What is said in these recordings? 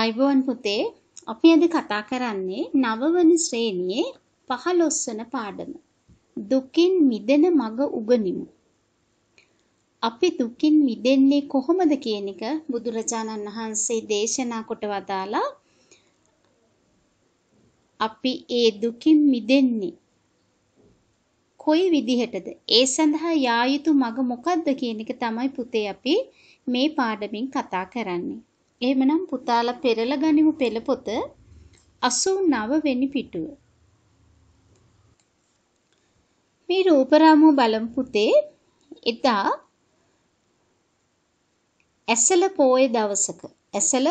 අයිබෝන් පුතේ අපි අද කතා කරන්නේ නවවන ශ්‍රේණියේ පහළොස්වන පාඩම. දුකින් මිදෙන මඟ උගනිමු. අපි දුකින් මිදෙන්නේ කොහොමද කියන එක බුදුරජාණන් වහන්සේ දේශනා කොට වදාලා අපි ඒ දුකින් මිදෙන්නේ කොයි විදිහටද? ඒ සඳහා යා යුතු මඟ මොකක්ද කියන එක තමයි පුතේ අපි මේ පාඩමින් කතා කරන්නේ. එහෙමනම් පුතාලා පෙරල ගනිමු පෙළ පොත 89 වෙනි පිටුව. මේ රූපරාමුව බලමු පුතේ. එදා ඇසල පෝය දවසක ඇසල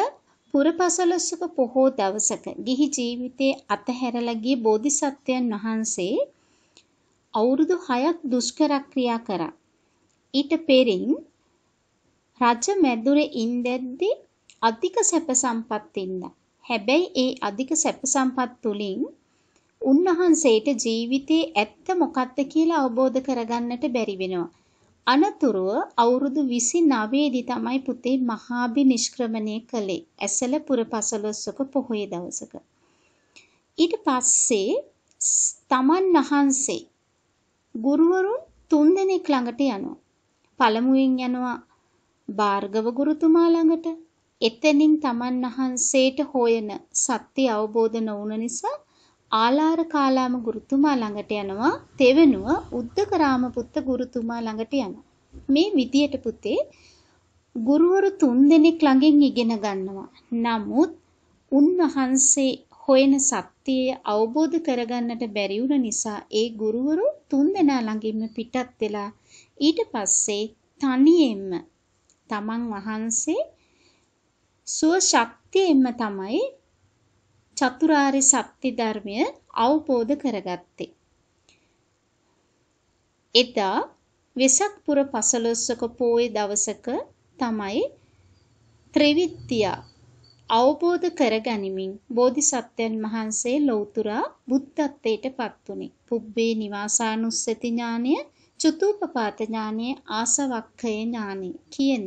පුරපසළොස්වක පොහෝ දවසක ගිහි ජීවිතේ අතහැරලා ගිය බෝධිසත්වයන් වහන්සේ අවුරුදු 6ක් දුෂ්කර ක්‍රියා කරා. ඊට පෙරින් රජ මැදුරේ ඉඳද්දී අධික සැප සම්පත් ඉන්න. හැබැයි ඒ අධික සැප සම්පත් තුලින් උන්වහන්සේට ජීවිතේ ඇත්ත මොකක්ද කියලා අවබෝධ කරගන්නට බැරි වෙනවා. අනතුරුව අවුරුදු 29 දී තමයි පුතේ මහාභි නිෂ්ක්‍රමණය කළේ. ඇසල පුර පසළොස්වක පොහොය දවසක. ඊට පස්සේ තමන් වහන්සේ ගුරුවරුන් තුන්දෙනෙක් ළඟට යනවා. පළමුවෙන් යනවා භාර්ගව ගුරුතුමා ළඟට එතනින් තමන් වහන්සේට හොයන සත්‍ය අවබෝධ නොවුන නිසා ආලාර කාලාම ගුරුතුමා ළඟට යනවා තෙවෙනුව උද්දකරාම පුත්ත ගුරුතුමා ළඟට යනවා මේ විදියට පුතේ ගුරුවරු තුන්දෙනෙක් ළඟින් ඉගෙන ගන්නවා නමුත් උන්වහන්සේ හොයන සත්‍යය අවබෝධ කරගන්නට බැරි වුණ නිසා ඒ ගුරුවරු තුන්දෙනා ළඟින්ම පිටත් වෙලා ඊට පස්සේ තනියෙන්ම තමන් වහන්සේ සුව ශක්තියෙන්ම තමයි චතුරාර්ය සත්‍ය ධර්මය අවබෝධ කරගත්තේ. එදා වෙසක් පුර 15ක පෝය දවසක තමයි ත්‍රිවිද්‍ය අවබෝධ කරගනිමින් බෝධිසත්වයන් වහන්සේ ලෞතුරා බුද්ධත්වයට පත් වුනේ. පුබ්බේ නිවාසානුස්සති ඥානය, චතුූපපාත ඥානය, ආසවක්ඛය ඥානය කියන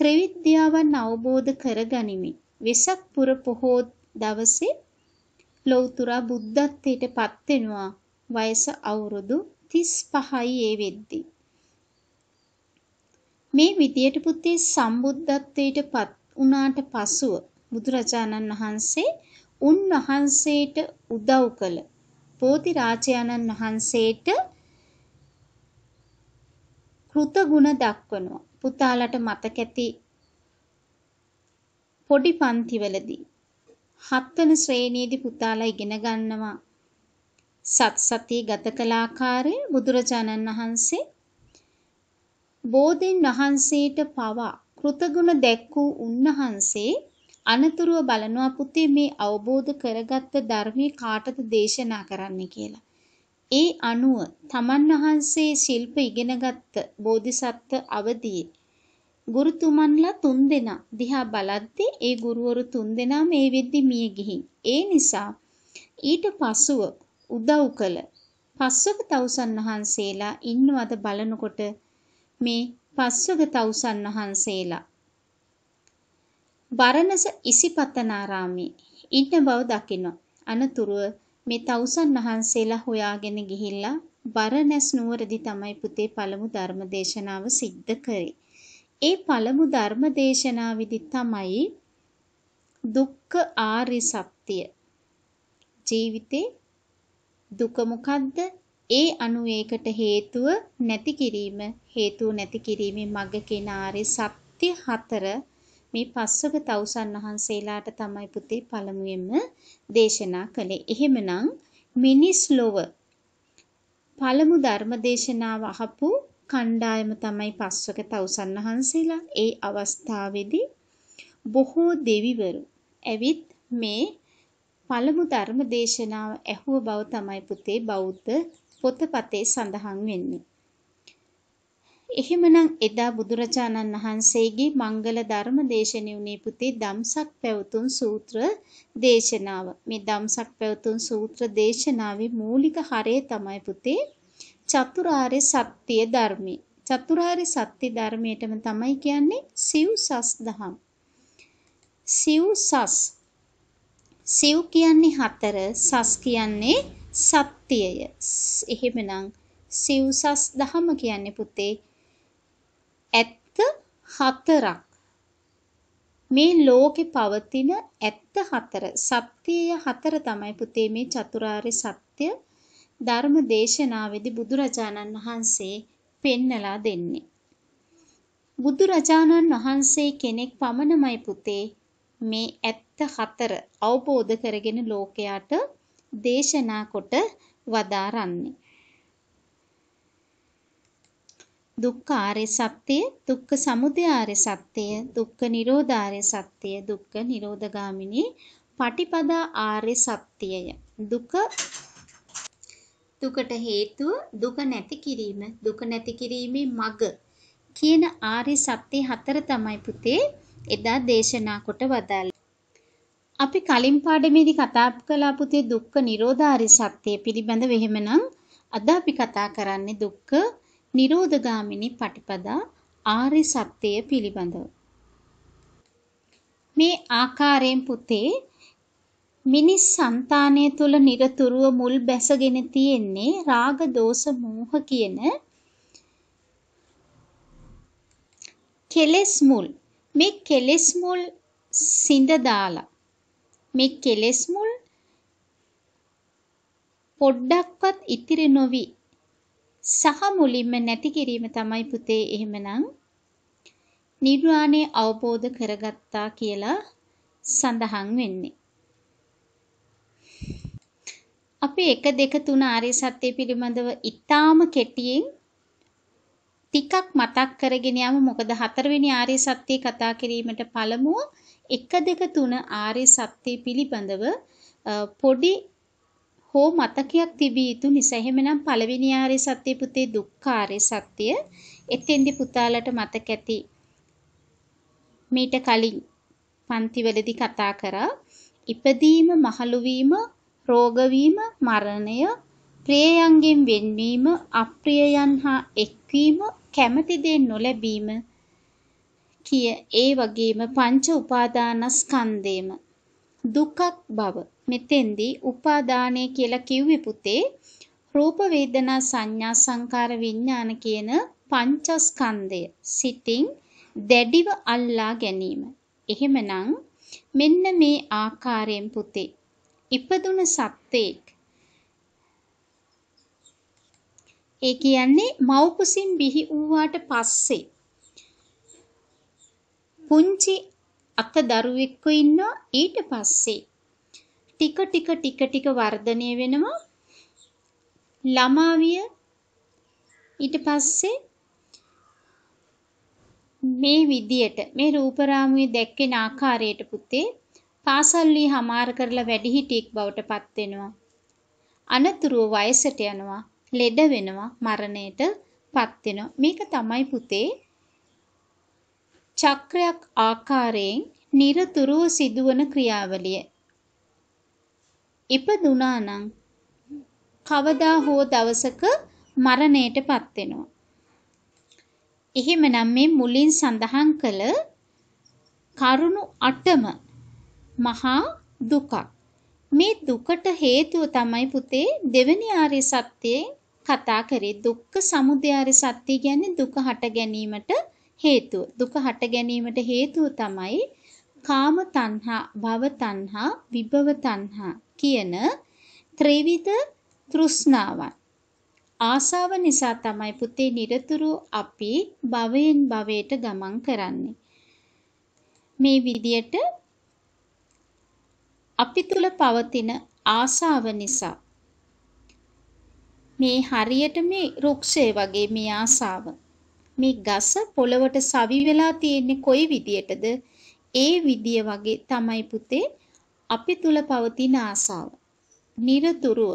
ත්‍රිවිද්‍යාවන් අවබෝධ කරගනිමින් වෙසක් පුර පොහෝ දවසේ ලෞතර බුද්ධත්වයට පත් වෙනවා වයස අවුරුදු 35යි ඒ වෙද්දී මේ විදියට පුතේ සම්බුද්ධත්වයට පත් වුණාට පසුව බුදුරජාණන් වහන්සේ උන්වහන්සේට උදව් කළ පෝති රාජානන් වහන්සේට කෘතගුණ දක්වනවා පුතාලට මතක ඇති පොඩි පන්තිවලදී හත්වන ශ්‍රේණියේදී පුතාලා ඉගෙන ගන්නවා සත් සතිය ගත කළ ආකාරය බුදුරජාණන් වහන්සේ බෝධින් වහන්සේට පවා කෘතගුණ දැක්වූ උන්වහන්සේ අනතුරුව බලනවා පුතේ මේ අවබෝධ කරගත්ත ධර්මයේ කාටද දේශනා කරන්න කියලා. ඒ අනුව තමන් වහන්සේ ශිල්ප ඉගෙනගත්ත බෝධිසත්ව අවදියේ ගුරුතුමන්ලා තුන්දෙනා දිහා බලද්දී ඒ ගුරුවරු තුන්දෙනා මේ වෙද්දි මිය ගිහින් ඒ නිසා ඊට පසුව උදව් කළ පස්වක තවුසන් වහන්සේලා ඉන්නවද බලනකොට මේ පස්වක තවුසන් වහන්සේලා බරණස ඉසිපතනාරාමේ ඉන්න බව දකිනවා අනතුරුව මේ තවුසන් වහන්සේලා හොයාගෙන ගිහිල්ලා බරණැස් නුවරදී තමයි පුතේ පළමු ධර්ම දේශනාව සිද්ධ කරේ. ඒ පළමු ධර්ම දේශනාවෙදි තමයි දුක්ඛ ආරි සත්‍ය ජීවිතේ දුක මොකද්ද? ඒ අනුව ඒකට හේතුව නැති කිරීම හේතුව නැති කිරීමේ මඟ කියන ආර්ය සත්‍ය හතර මේ පස්වග තවුසන් වහන්සේලාට තමයි පුතේ පළමුවෙන්ම දේශනා කළේ. එහෙමනම් මිනිස් ලොව පළමු ධර්ම දේශනාව අහපු කණ්ඩායම තමයි පස්වක තවුසන් වහන්සේලා. ඒ අවස්ථාවේදී බොහෝ දෙවිවරු ඇවිත් මේ පළමු ධර්ම දේශනාව ඇහුව බව තමයි පුතේ බෞද්ධ පොතපතේ සඳහන් වෙන්නේ. එහෙමනම් එදා බුදුරජාණන් වහන්සේගේ මංගල ධර්ම දේශනෙ උනේ පුතේ දම්සක් පැවතුම් සූත්‍ර දේශනාව. මේ දම්සක් පැවතුම් සූත්‍ර දේශනාවේ මූලික හරය තමයි පුතේ චතුරාර්ය සත්‍ය ධර්මී. චතුරාර්ය සත්‍ය ධර්මයටම තමයි කියන්නේ සිව් සස් දහම්. සිව් සස් සිව් කියන්නේ හතර සස් කියන්නේ සත්‍යය. එහෙමනම් සිව් සස් දහම කියන්නේ පුතේ ඇත්ත හතරක්. මේ ලෝකෙ පවතින ඇත්ත හතර සත්‍යය හතර තමයි පුතේ මේ චතුරාර්ය සත්‍ය ධර්ම දේශනාවේදී බුදුරජාණන් වහන්සේ පෙන්නලා දෙන්නේ. බුදුරජාණන් වහන්සේ කෙනෙක් පමණමයි පුතේ මේ ඇත්ත හතර අවබෝධ කරගෙන ලෝකයට දේශනා කොට වදාරන්නේ. දුක්ඛ ආර්ය සත්‍යය, දුක්ඛ සමුදය ආර්ය සත්‍යය, දුක්ඛ නිරෝධ ආර්ය සත්‍යය, දුක්ඛ නිරෝධගාමිනී පටිපදා ආර්ය සත්‍යය. දුක දුකට හේතුව දුක නැති කිරීම, දුක නැති කිරීමේ මඟ කියන ආර්ය සත්‍ය හතර තමයි පුතේ එදා දේශනා කොට වදාළේ. අපි කලින් පාඩමේදී කතා කළා පුතේ දුක්ඛ නිරෝධාරි සත්‍ය පිළිබඳව එහෙමනම් අද අපි කතා කරන්නේ දුක්ඛ නිරෝධගාමිනී පටිපදා ආර්ය සත්‍යය පිළිබඳව මේ ආකාරයෙන් පුතේ මිනිස් సంతානය තුල নিরතුරුව මුල් බැසගෙන තියෙන්නේ රාග දෝෂ මෝහ කියන කෙලෙස් මුල් මේ කෙලෙස් මුල් සිඳ දාලා මේ කෙලෙස් මුල් පොඩ්ඩක්වත් ඉතිරි නොවි සහ මුලින්ම නැති කිරීම තමයි පුතේ එහෙමනම් නිර්වාණය අවබෝධ කරගත්තා කියලා සඳහන් වෙන්නේ. අපි 1 2 3 ආර්ය සත්‍ය පිළිබඳව ඊටාම කෙටියෙන් ටිකක් මතක් කරගෙන යමු මොකද හතරවෙනි ආර්ය සත්‍ය කතා කිරීමට පළමුව 1 2 3 ආර්ය සත්‍ය පිළිබඳව පොඩි හෝ මතකයක් තිබිය යුතු නිසා එහෙමනම් පළවෙනි ආර්ය සත්‍ය පුතේ දුක්ඛාරය සත්‍ය එතෙන්දි පුතාලට මතක ඇති මීට කලින් පන්තිවලදී කතා කරා ඉපදීම මහලු වීම රෝග වීම මරණය ප්‍රියයන්ගෙන් වෙන්වීම අප්‍රියයන් හා එක්වීම කැමති දේ නොලැබීම කිය ඒ වගේම පංච උපාදානස්කන්ධේම දුකක් බව මෙතෙන්දී උපාදානය කියලා කිව්වේ පුතේ රූප වේදනා සංඥා සංකාර විඥාන කියන පංචස්කන්ධය සිතින් දැඩිව අල්ලා ගැනීම. එහෙමනම් මෙන්න මේ ආකාරයෙන් පුතේ ඉපදුන සත්වේක් ඒ කියන්නේ මව් කුසින් බිහි වූාට පස්සේ පුංචි අත දරුවෙක්ව ඉන්නවා ඊට පස්සේ ටික ටික ටික ටික වර්ධනය වෙනවා ළමාවිය ඊට පස්සේ මේ විදියට මේ රූප රාමුවේ දැක්කෙන ආකාරයට පුතේ පාසල් වී හමාර කරලා වැඩිහිටියෙක් බවට පත් වෙනවා අනතුරුව වයසට යනවා ලෙඩ වෙනවා මරණයට පත් වෙනවා මේක තමයි පුතේ චක්‍රයක් ආකාරයෙන් নিরතුරුව සිදුවන ක්‍රියාවලිය ඉපදුනා නම් කවදා හෝ දවසක මරණයටපත් වෙනවා. එහෙමනම් මේ මුලින් සඳහන් කළ කරුණු 8ම මහා දුකක්. මේ දුකට හේතුව තමයි පුතේ දෙවෙනි ආර්ය සත්‍යයේ කතා කරේ දුක්ඛ සමුදය ආර්ය සත්‍ය කියන්නේ දුක හට ගැනීමට හේතුව. දුක හට ගැනීමට හේතුව තමයි කාම තණ්හා, භව තණ්හා, විභව තණ්හා කියන ත්‍රිවිධ තෘෂ්ණාවන්. ආසාව නිසා තමයි පුතේ নিরතුරු අපි භවයෙන් භවයට ගමන් කරන්නේ. මේ විදියට අපි තුල පවතින ආසාව නිසා මේ හරියට මේ රුක්ෂය වගේ මේ ආසාව මේ ගස පොළවට සවි වෙලා තියෙන්නේ කොයි විදියටද ඒ විදිය වගේ තමයි පුතේ අපි තුල පවතින ආසාව. নিরතුරුව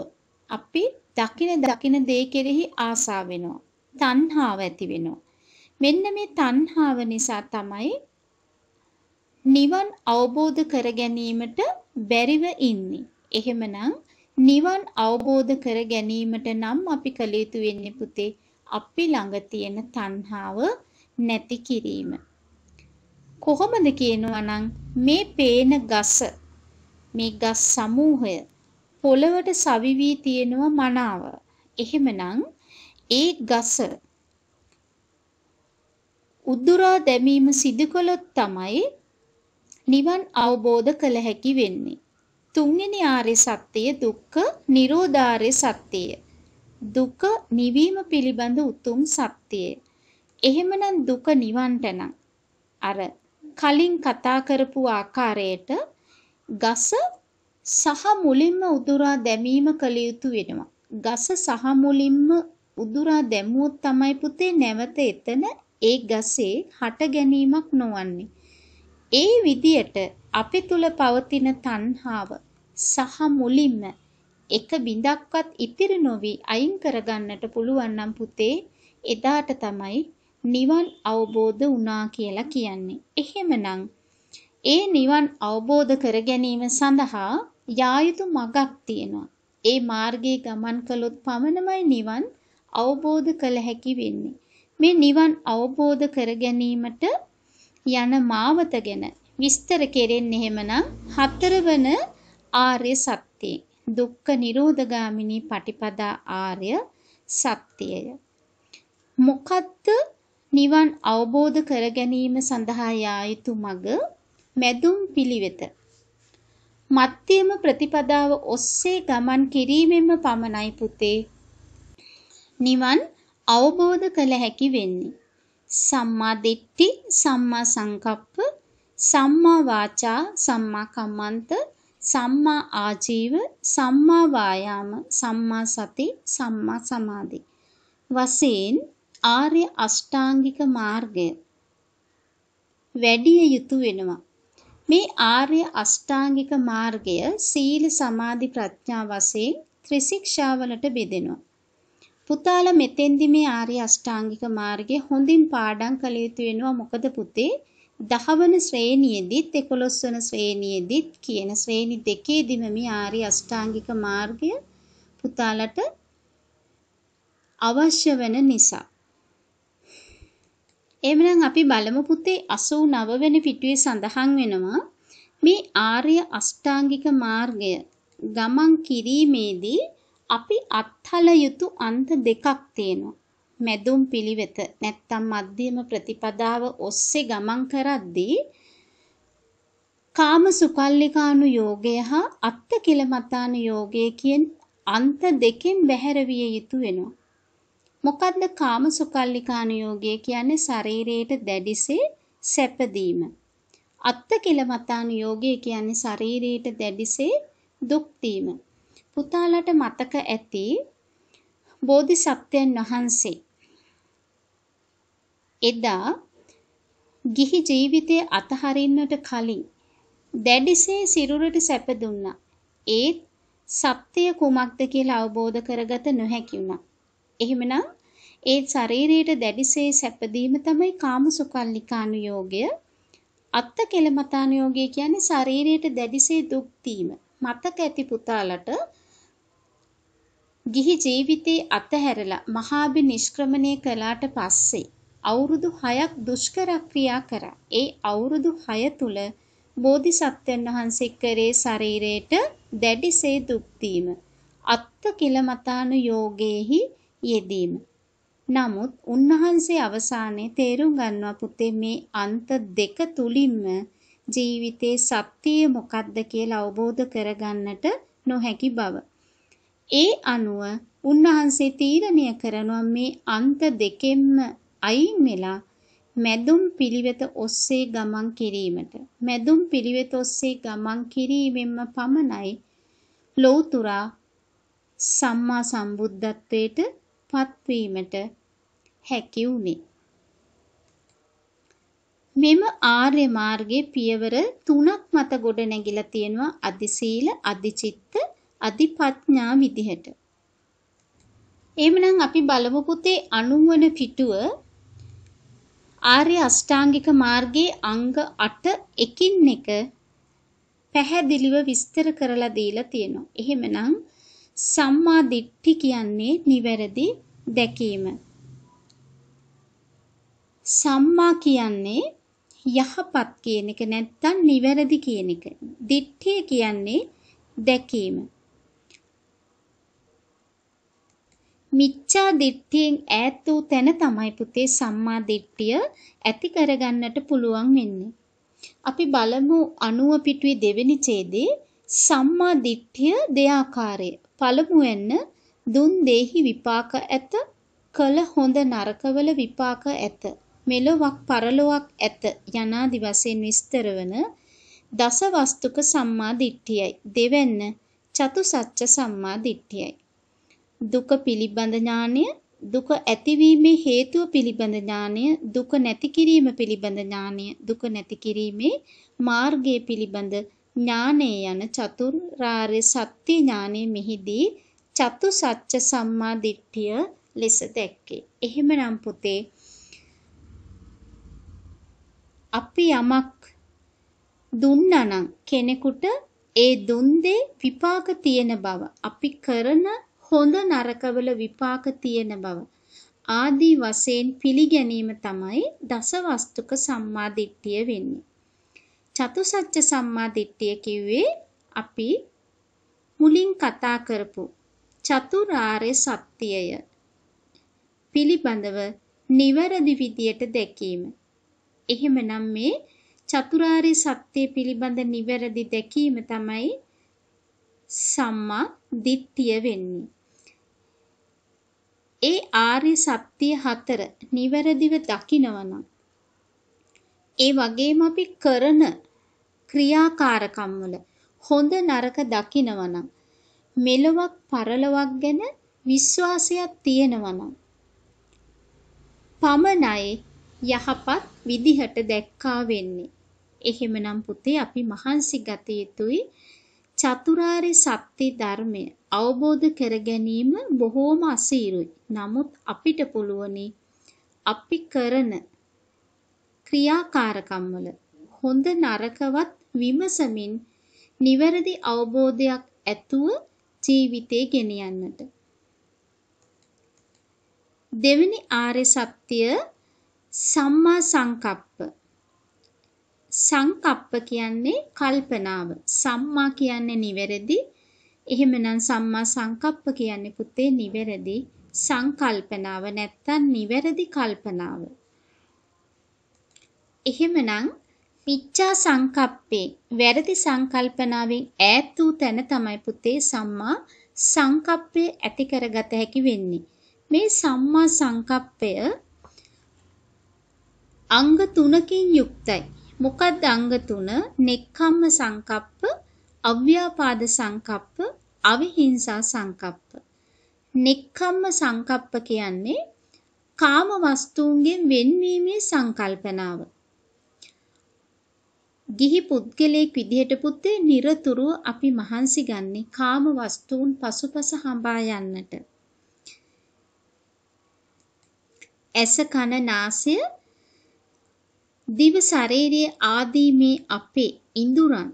අපි දකින දකින දේ කෙරෙහි ආසාව වෙනවා. තණ්හාව ඇති වෙනවා. මෙන්න මේ තණ්හාව නිසා තමයි නිවන් අවබෝධ කර ගැනීමට බැරිව ඉන්නේ. එහෙමනම් නිවන් අවබෝධ කර ගැනීමට නම් අපි කළ යුතු වෙන්නේ පුතේ අපි ළඟ තියෙන තණ්හාව නැති කිරීම. කොහොමද කියනවා නම් මේ පේන ගස මේ ගස් සමූහය පොළවට සවි වී තියෙනවා මනාව. එහෙමනම් ඒ ගස උද්දුරා දැමීම සිදු කළොත් තමයි නිවන් අවබෝධ කළ හැකි වෙන්නේ. තුන්වෙනි ආර්ය සත්‍යය දුක්ඛ නිරෝධාර්ය සත්‍යය. දුක නිවීම පිළිබඳ උතුම් සත්‍යය. එහෙමනම් දුක නිවන්ට නම් අර කලින් කතා කරපු ආකාරයට ගස සහ මුලින්ම උදුරා දැමීම කළ යුතු වෙනවා. ගස සහ මුලින්ම උදුරා දැමුවොත් තමයි පුතේ නැවත එතන ඒ ගසේ හට ගැනීමක් නොවන්නේ. ඒ විදියට අපි තුල පවතින තණ්හාව සහ මුලින්ම එක බිඳක්වත් ඉතිරි නොවි අයින් කරගන්නට පුළුවන් නම් පුතේ එදාට තමයි නිවන් අවබෝධ වුණා කියලා කියන්නේ. එහෙමනම් ඒ නිවන් අවබෝධ කර ගැනීම සඳහා යා යුතු මඟක් තියෙනවා. ඒ මාර්ගයේ ගමන් කළොත් පමණමයි නිවන් අවබෝධ කළ හැකි වෙන්නේ. මේ නිවන් අවබෝධ කර ගැනීමට යන මාවත ගැන විස්තර කෙරෙන්නේ එහෙමනම් හතරවන ආර්ය සත්‍යය. දුක්ඛ නිරෝධගාමිනී පටිපදා ආර්ය සත්‍යය. මොකද්ද නිවන් අවබෝධ කර ගැනීම සඳහා යා යුතු මඟ මැදුම් පිළිවෙත. මත්යම ප්‍රතිපදාව ඔස්සේ ගමන් කිරීමෙන්ම පමණයි පුතේ නිවන් අවබෝධ කළ හැකි වෙන්නේ. සම්මා දිට්ඨි, සම්මා සංකප්ප, සම්මා වාචා, සම්මා කම්මන්ත, සම්මා ආජීව, සම්මා වායාම, සම්මා සති, සම්මා සමාධි. වශයෙන් ආර්ය අෂ්ටාංගික මාර්ගය වැඩි යුතු වෙනවා. මේ ආර්ය අෂ්ටාංගික මාර්ගය සීල සමාධි ප්‍රඥා වශයෙන් ත්‍රිශික්ෂාවලට බෙදෙනවා. පුතාල මෙතෙන්දි මේ ආර්ය අෂ්ටාංගික මාර්ගය හොඳින් පාඩම් කළ යුතු වෙනවා. මොකද පුතේ දහවන ශ්‍රේණියේදීත් 11 වන ශ්‍රේණියේදීත් කියන ශ්‍රේණි දෙකේදීම මේ ආර්ය අෂ්ටාංගික මාර්ගය පුතාලට අවශ්‍ය වෙන නිසා එමනම් අපි බලමු පුතේ 89 වෙනි පිටුවේ සඳහන් වෙනවා මේ ආර්ය අෂ්ටාංගික මාර්ගය ගමන් කිරීමේදී අපි අත්හල යුතු අන්ත දෙකක් තියෙනවා. මැදුම් පිළිවෙත නැත්තම් මධ්‍යම ප්‍රතිපදාව ඔස්සේ ගමන් කරද්දී කාම සුකල්ලිකානු යෝගය හා අත්ත කිලමතානු යෝගය කියන අන්ත දෙකෙන් බැහැර විය යුතු වෙනවා. මොකද්ද කාම සුකල්ලිකානුයෝගය කියන්නේ ශරීරයට දැඩිසේ සැපදීම. අත්ත කෙලමතානුයෝගය කියන්නේ ශරීරයට දැඩිසේ දුක් දීම. පුතාලට මතක ඇති බෝධිසත්වයන් වහන්සේ එදා ගිහි ජීවිතය අතහරින්නට කලින් දැඩිසේ සිරුරට සැප දුන්නා. ඒත් සත්‍ය කුමක්ද කියලා අවබෝධ කරගත නොහැකි වුණා. එහෙමනම් ඒ ශරීරයට දැඩිසේ සැපදීම තමයි කාම සුකල්ලිකානුയോഗය. අත්ත කෙලමතානුയോഗය කියන්නේ ශරීරයට දැඩිසේ දුක් මතක ඇති පුතාලට ගිහි ජීවිතේ අතහැරලා මහාභි නිෂ්ක්‍රමණය කළාට පස්සේ අවුරුදු 6ක් දුෂ්කර ක්‍රියා කරා. ඒ අවුරුදු 6 තුල බෝධිසත්වයන් වහන්සේ කරේ ශරීරයට දැඩිසේ දුක් දීම. අත්ත කිලමතානු යෝගේහි යෙදීම. නමුත් උන්වහන්සේ අවසානයේ තේරුම් ගන්නවා පුතේ මේ අන්ත දෙක තුලින්ම ජීවිතේ සත්‍යය මොකක්ද කියලා අවබෝධ කරගන්නට නොහැකි බව. ඒ අනුව උන්වහන්සේ තීරණය කරනවා මේ අන්ත දෙකෙන්ම අයින් වෙලා මැදුම් පිළිවෙත ඔස්සේ ගමන් කිරීමට. මැදුම් පිළිවෙත ඔස්සේ ගමන් කිරීමෙන්ම පමණයි ලෞතුරා සම්මා සම්බුද්ධත්වයට පත්වීමට හැකි වුණේ. මෙම ආර්ය මාර්ගයේ පියවර තුනක් මත ගොඩ නැගිලා තියෙනවා අදිශීල, අදිචිත්ත, අදිපඥා විදිහට. එහෙමනම් අපි බලමු පුතේ අනුවන පිටුව ආර්ය අෂ්ටාංගික මාර්ගයේ අංග 8 එකින් එක පැහැදිලිව විස්තර කරලා දීලා තියෙනවා. එහෙමනම් සම්මා දිට්ඨි කියන්නේ නිවැරදි දැකීම. සම්මා කියන්නේ යහපත් කියන එක නැත්තම් නිවැරදි කියන එක. දිට්ඨිය කියන්නේ දැකීම. මිච්ඡා දිට්ඨියෙන් ඈත් වූ තැන තමයි පුතේ සම්මා දිට්ඨිය ඇති කරගන්නට පුළුවන් වෙන්නේ. අපි බලමු 90 පිටුවේ දෙවෙනි ඡේදයේ සම්මා දිට්ඨිය දෙආකාරය. පළමුවෙන්ම දුන් දෙහි විපාක ඇත කල හොඳ නරකවල විපාක ඇත මෙලොවක් පරලොවක් ඇත යනාදි වශයෙන් විස්තර වන දසවස්තුක සම්මා දිට්ඨියයි දෙවැන්න චතුසත්‍ය සම්මා දිට්ඨියයි දුක පිළිබඳ ඥානය දුක ඇතිවීමේ හේතුව පිළිබඳ ඥානය දුක නැති කිරීම පිළිබඳ ඥානය දුක නැති කිරීමේ මාර්ගය පිළිබඳ ඥානය යන චතුරාර්ය සත්‍ය ඥානය මෙහිදී චතු සත්‍ය සම්මා දිට්ඨිය ලෙස දැක්කේ. එහෙමනම් පුතේ අපි යමක් දුන්නානම් කෙනෙකුට ඒ දුන් දෙේ විපාක තියෙන බව අපි කරන හොඳ නරකවල විපාක තියෙන බව ආදී වශයෙන් පිළිගැනීම තමයි දසවස්තුක සම්මාදිට්ඨිය වෙන්නේ. චතුසත්‍ය සම්මා දිට්ඨිය කිව්වේ අපි මුලින් කතා කරපු චතුරාර්ය සත්‍යය පිළිබඳව නිවැරදි විදියට දැකීම. එහෙමනම් මේ චතුරාර්ය සත්‍ය පිළිබඳ නිවැරදි දැකීම තමයි සම්මා දිට්ඨිය වෙන්නේ. ඒ ආර්ය සත්‍ය හතර නිවැරදිව දකිනවනම් ඒ වගේම අපි කරන ක්‍රියාකාරකම්වල හොඳ නරක දකිනවනම් මෙලොවක් පරලොවක් ගැන විශ්වාසයක් තියෙනවනම් පමණයි යහපත් විදිහට දැක්කා වෙන්නේ. එහෙමනම් පුතේ අපි මහන්සි ගත යුතුයි චතුරාර්ය සත්‍ය ධර්මය අවබෝධ කර ගැනීම බොහෝම අසීරුයි. නමුත් අපිට පුළුවනි අපි කරන ක්‍රියාකාරකම් වල හොඳ නරකවත් විමසමින් නිවැරදි අවබෝධයක් ඇතුව ජීවිතේ ගෙන යන්නට. දෙවෙනි ආර්ය සත්‍ය සම්මා සංකප්ප. සංකප්ප කියන්නේ කල්පනාව. සම්මා කියන්නේ නිවැරදි. එහෙමනම් සම්මා සංකප්ප කියන්නේ පුතේ නිවැරදි සංකල්පනාව නැත්තම් නිවැරදි කල්පනාව. එහෙමනම් මිච්ඡා සංකප්පේ වැරදි සංකල්පනාවෙන් ඈත් වූ තැන තමයි පුතේ සම්මා සංකප්පය ඇති කරගත හැකි වෙන්නේ. මේ සම්මා සංකප්පය අංග 3කින් යුක්තයි. මොකක්ද අංග 3? නෙක්ඛම්ම සංකප්ප, අව්‍යාපාද සංකප්ප, අවිහිංසා සංකප්ප. නෙක්ඛම්ම සංකප්ප කියන්නේ කාම වස්තුන්ගෙන් වෙන්වීමේ සංකල්පනාව. ගිහි පුද්ගලයෙක් විදිහට පුතේ নিরතුරු අපි මහන්සි ගන්නෙ කාම වස්තුන් පසුපස හඹා යන්නට. ඇස කන නාසය දිව ශරීරයේ ආදී මේ අපේ ඉඳුරන්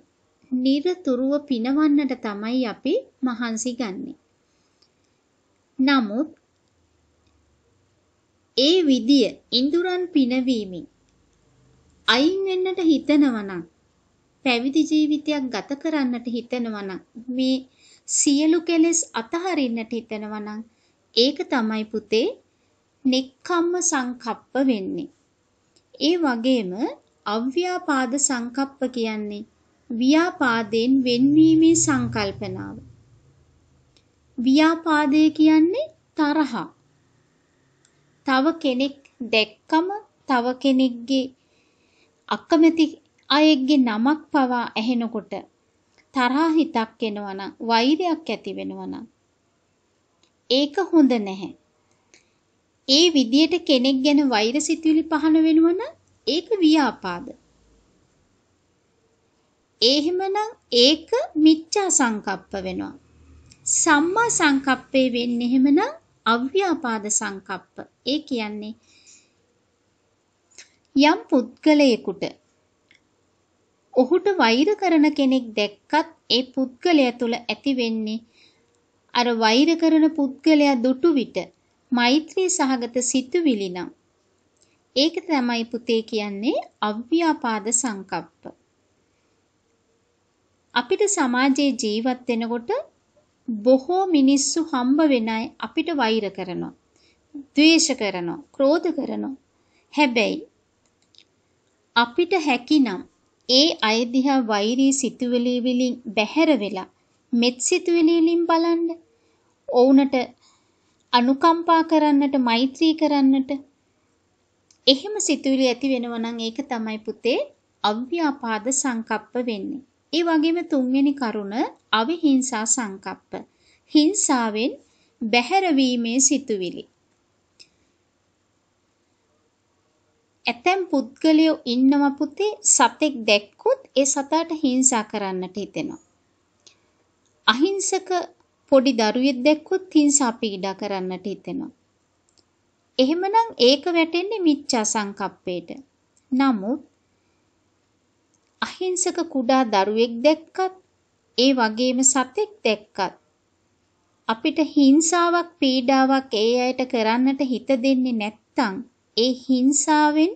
নিরතුරුව පිනවන්නට තමයි අපි මහන්සි ගන්නෙ. නමුත් ඒ විදිය ඉඳුරන් පිනවීමෙන් අයින් වෙන්නට හිතනවනම් පැවිදි ජීවිතයක් ගත කරන්නට හිතනවනම් මේ සියලු කෙලෙස් අතහරින්නට හිතනවනම් ඒක තමයි පුතේ නෙක්ඛම්ම සංකප්ප වෙන්නේ. ඒ වගේම අව්‍යාපාද සංකප්ප කියන්නේ ව්‍යාපාදයෙන් වෙන්වීමේ සංකල්පනාව. ව්‍යාපාදය කියන්නේ තරහ. තව කෙනෙක් දැක්කම තව කෙනෙක්ගේ අකමැති අයෙක්ගේ නමක් පවා ඇහෙනකොට තරහා හිතක් එනවනම් වෛරයක් ඇති වෙනවනම් ඒක හොඳ නැහැ. ඒ විදියට කෙනෙක් ගැන වෛර සිතුවිලි පහන වෙනවනම් ඒක ව්‍යාපාද. එහෙමනම් ඒක මිච්ඡා සංකප්ප වෙනවා. සම්මා සංකප්පේ වෙන්නේ එහෙමනම් අව්‍යාපාද සංකප්ප. ඒ කියන්නේ යම් පුද්ගලයෙකුට ඔහුට වෛර කරන කෙනෙක් දැක්කත් ඒ පුද්ගලයා තුළ ඇතිවෙන්නේ අර වෛර කරන පුද්ගලයා දුටු විට මෛත්‍රී සහගත සිතුවිලි නම් ඒක තමයි පුතේ කියන්නේ අව්‍යාපාද සංකප්ප. අපිට සමාජයේ ජීවත් වෙනකොට බොහෝ මිනිස්සු හම්බ වෙන අය අපිට වෛර කරනවා. ද්වේෂ කරනවා, ක්‍රෝධ කරනවා. හැබැයි අපිට හැකිනම් ඒ අය දිහා වෛරී සිතුවිලි වලින් බැහැර වෙලා මෙත් සිතුවිලි වලින් බලන්න. ඔවුන්ට අනුකම්පා කරන්නට, මෛත්‍රී කරන්නට එහෙම සිතුවිලි ඇති වෙනවා නම් ඒක තමයි පුතේ අව්‍යාපාද සංකප්ප වෙන්නේ. ඒ වගේම තුන්වෙනි කරුණ අවිහිංසා සංකප්ප. හිංසාවෙන් බැහැරවීමේ සිතුවිලි. ඇතැම් පුද්ගලයෝ ඉන්නම පුතේ සතෙක් දැක්කොත් ඒ සතාට හිංසා කරන්නට හිතෙනවා. අහිංසක පොඩි දරුවෙක් දැක්කොත් හිංසා පීඩා කරන්නට හිතෙනවා. එහෙමනම් ඒක වැටෙන්නේ මිච්ඡා සංකප්පේට. නමුත් අහිංසක කුඩා දරුවෙක් දැක්කත් ඒ වගේම සතෙක් දැක්කත් අපිට හිංසාවක් පීඩාවක් ඒ අයට කරන්නට හිත දෙන්නේ නැත්නම් ඒ හිංසාවෙන්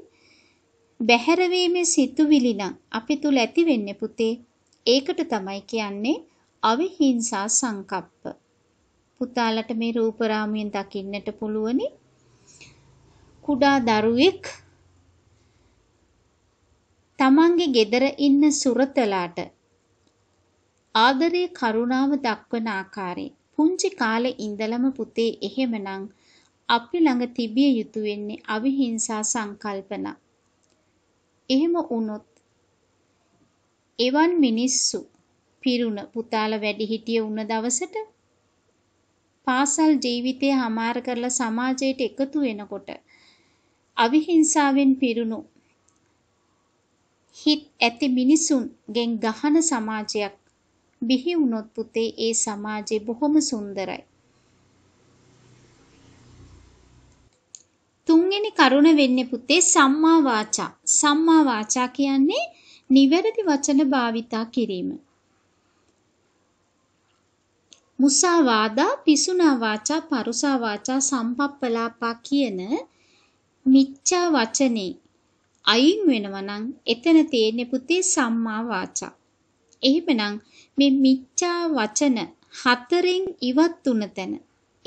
බැහැර වීමේ සිතුවිලි නම් අපි තුල ඇති වෙන්නේ පුතේ. ඒකට තමයි කියන්නේ අවිහිංසා සංකප්ප. පුතාලට මේ රූපරාමයෙන් දකින්නට පුළුවනි. කුඩා දරුවෙක් තමන්ගේ ගෙදර ඉන්න සුරතලාට ආදරේ කරුණාව දක්වන ආකාරයේ පුංචි කාලේ ඉඳලම පුතේ එහෙමනම් අපි ළඟ තිබිය යුතු වෙන්නේ අවිහිංසා සංකල්පන. එහෙම වුණොත් එවන් මිනිස්සු පිරුණ පුතාල වැඩිහිටිය වුණ දවසට පාසල් ජීවිතය හමාර කරලා සමාජයට එකතු වෙනකොට අවිහිංසාවෙන් පිරුණු හිත් ඇති මිනිසුන්ගෙන් ගහන සමාජයක් බිහි වුණොත් පුතේ ඒ සමාජය බොහොම සුන්දරයි. තුන්වෙනි කරුණ වෙන්නේ පුතේ සම්මා වාචා. සම්මා වාචා කියන්නේ නිවැරදි වචන භාවිතා කිරීම. මුසාවාදා, පිසුනා වාචා, පරුසා වාචා, සම්පප්පලාපා කියන මිච්ඡා වචනේ අයින් වෙනවා නම් එතන තියෙන්නේ පුතේ සම්මා වාචා. එහෙමනම් මේ මිච්ඡා වචන හතරෙන් ඉවත් වුණ තැන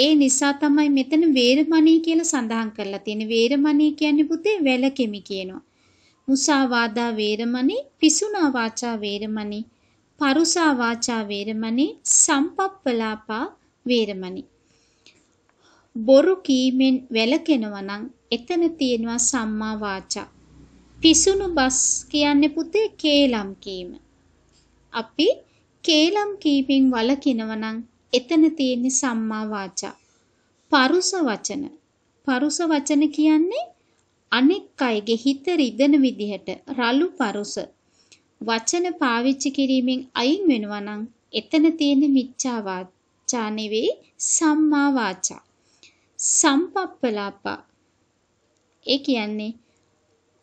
ඒ නිසා තමයි මෙතන වේරමණී කියලා සඳහන් කරලා තියෙන්නේ. වේරමණී කියන්නේ පුතේ වැලකෙමි කියනවා. මුසාවාදා වේරමණී, පිසුනා වාචා වේරමණී, පරුසා වාචා වේරමණී, සම්පප්පලාපා වේරමණී. බොරු කීමෙන් වැළකෙනවා නම් එතන තියෙනවා සම්මා වාචා. පිසුණු බස් කියන්නේ පුතේ කේලම් කීම. අපි කේලම් කීමෙන් වළකිනවා නම් එතන තියෙන්නේ සම්මා වාචා. පරුස වචන. පරුස වචන කියන්නේ අනෙක් අයගේ හිත රිදෙන විදිහට රළු පරුස වචන පාවිච්චි කිරීමෙන් අයින් වෙනවා නම් එතන තියෙන මිච්ඡා වාචා නෙවෙයි සම්මා වාචා. සම්පප්පලාපා. ඒ කියන්නේ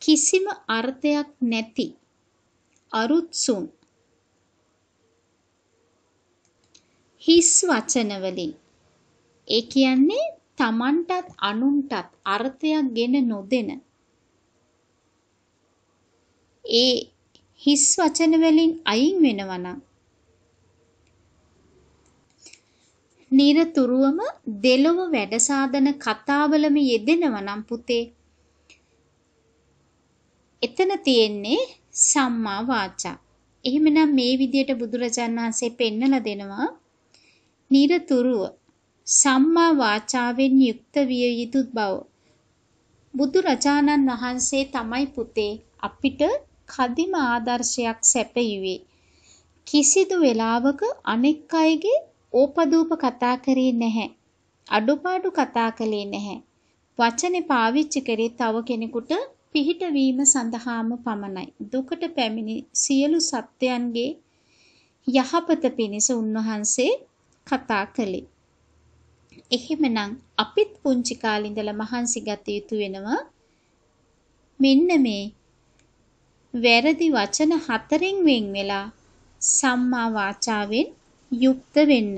කිසිම අර්ථයක් නැති අරුත්සුන් හිස් වචන වලින්. ඒ කියන්නේ Tamanටත් අනුන්ටත් අර්ථයක් ගෙන නොදෙන ඒ හිස් වචන වලින් අයින් වෙනවා නම් නිරතුරුවම දෙලොව වැඩසාධන කතාවලම යෙදෙනවා නම් පුතේ එතන තියෙන්නේ සම්මා වාචා. එහෙමනම් මේ විදියට බුදුරජාණන් වහන්සේ පෙන්නලා දෙනවා නිරතුරුව සම්මා වාචාවෙන් යුක්ත විය යුතු බව බුදුරජාණන් වහන්සේ තමයි පුතේ අපිට කදිම ආදර්ශයක් සැපයුවේ කිසිදු වෙලාවක අනෙක් අයගේ ඕපදූප කතා කරේ නැහැ අඩුපාඩු කතා කළේ නැහැ වචනේ පාවිච්චි කරේ තව කෙනෙකුට පිහිටවීම සඳහාම පමණයි දුකට පැමිණි සියලු සත්‍යයන්ගේ යහපත පිණිස උන්වහන්සේ කතා කළේ. එහෙමනම් අපිත් පුංචි කාලේ ඉඳලා මහන්සි ගත යුතු වෙනවා. මෙන්න මේ වැරදි වචන හතරෙන් වෙන් වෙලා සම්මා වාචාවෙන් යුක්ත වෙන්න.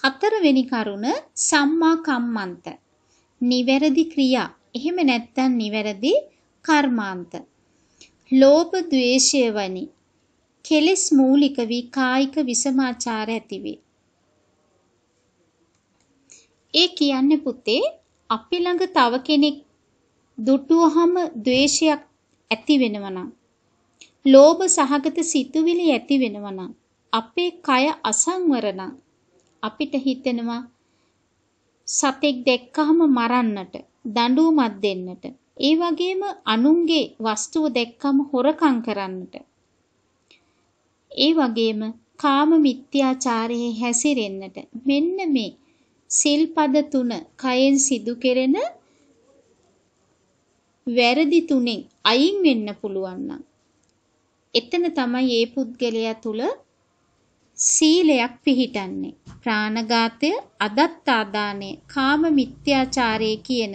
හතරවෙනි කරුණ සම්මා කම්මන්ත. නිවැරදි ක්‍රියා. එහෙම නැත්නම් නිවැරදි කර්මාන්ත. ලෝභ ද්වේෂය වැනි කෙලෙස් මූලික වී කායික විසමාචාර ඇතිවේ. ඒ කියන්නේ පුතේ අපි ළඟ තව කෙනෙක් දුටුවහම ද්වේෂයක් ඇති වෙනවනම් ලෝභ සහගත සිතුවිලි ඇති වෙනවනම් අපේ කය අසංවර නම් අපිට හිතෙනවා සතෙක් දැක්කහම මරන්නට දඬුවමක් දෙන්නට ඒ වගේම අනුන්ගේ වස්තුව දැක්කම හොරකම් කරන්නට ඒ වගේම කාම මිත්‍යාචාරයේ හැසිරෙන්නට මෙන්න මේ සිල්පද තුන කයෙන් සිදු කෙරෙන වැරදි තුනෙන් අයින් වෙන්න පුළුවන් නම් එතන තමයි ඒ පුද්ගලයා තුල සීලයක් පිහිටන්නේ ප්‍රාණඝාතය අදත්තාදානය කාම මිත්‍යාචාරය කියන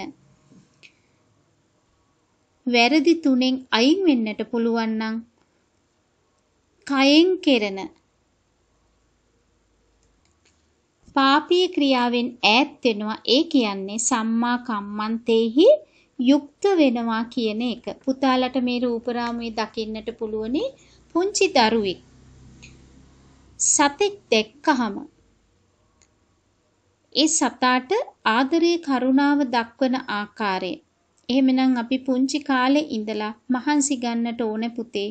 වැරදි තුනෙන් අයින් වෙන්නට පුළුවන් නම් කයෙන් කෙරෙන පාපී ක්‍රියාවෙන් ඈත් වෙනවා ඒ කියන්නේ සම්මා කම්මන්තේහි යුක්ත වෙනවා කියන එක. පුතාලට මේ රූපරාමයේ දකින්නට පුළුවනි පුංචි දරුවෙක්. සතෙක් දැක්කහම ඒ සතාට ආදරේ කරුණාව දක්වන ආකාරය. එහෙමනම් අපි පුංචි කාලේ ඉඳලා මහන්සි ගන්නට ඕනේ පුතේ.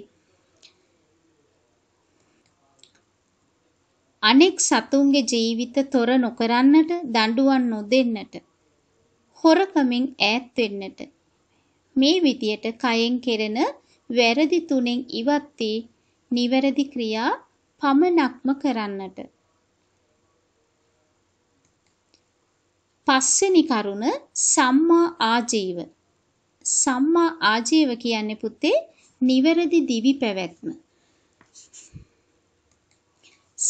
අනෙක් සතුන්ගේ ජීවිත තොර නොකරන්නට දඬුවම් නොදෙන්නට හොරකමින් ඈත් වෙන්නට මේ විදියට කයෙන් කෙරෙන වැරදි තුනෙන් ඉවත් වී නිවැරදි ක්‍රියා පමනක්ම කරන්නට පස්වෙනි කරුණ සම්මා ආජීව සම්මා ආජීව කියන්නේ පුතේ නිවැරදි දිවි පැවැත්ම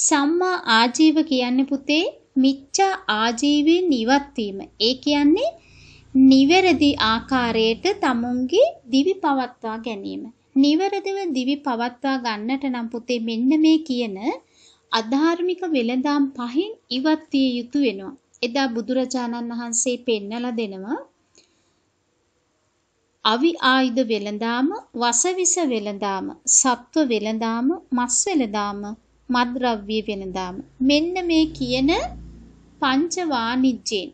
සම්මා ආජීව කියන්නේ පුතේ මිච්ඡා ආජීවයෙන් ඉවත් වීම. ඒ කියන්නේ නිවැරදි ආකාරයට තමුන්ගේ දිවි පවත්වා ගැනීම. නිවැරදිව දිවි පවත්වා ගන්නට නම් පුතේ මෙන්න මේ කියන අධාර්මික වෙළඳාම් පහෙන් ඉවත් විය යුතු වෙනවා. එදා බුදුරජාණන් වහන්සේ පෙන්නලා දෙනවා අවි ආයුධ වෙළඳාම, වසවිස වෙළඳාම, සත්ව වෙළඳාම, මස් වෙළඳාම මත්ද්‍රව්‍ය වෙනදාම. මෙන්න මේ කියන පංච වාණිජ්‍යයෙන්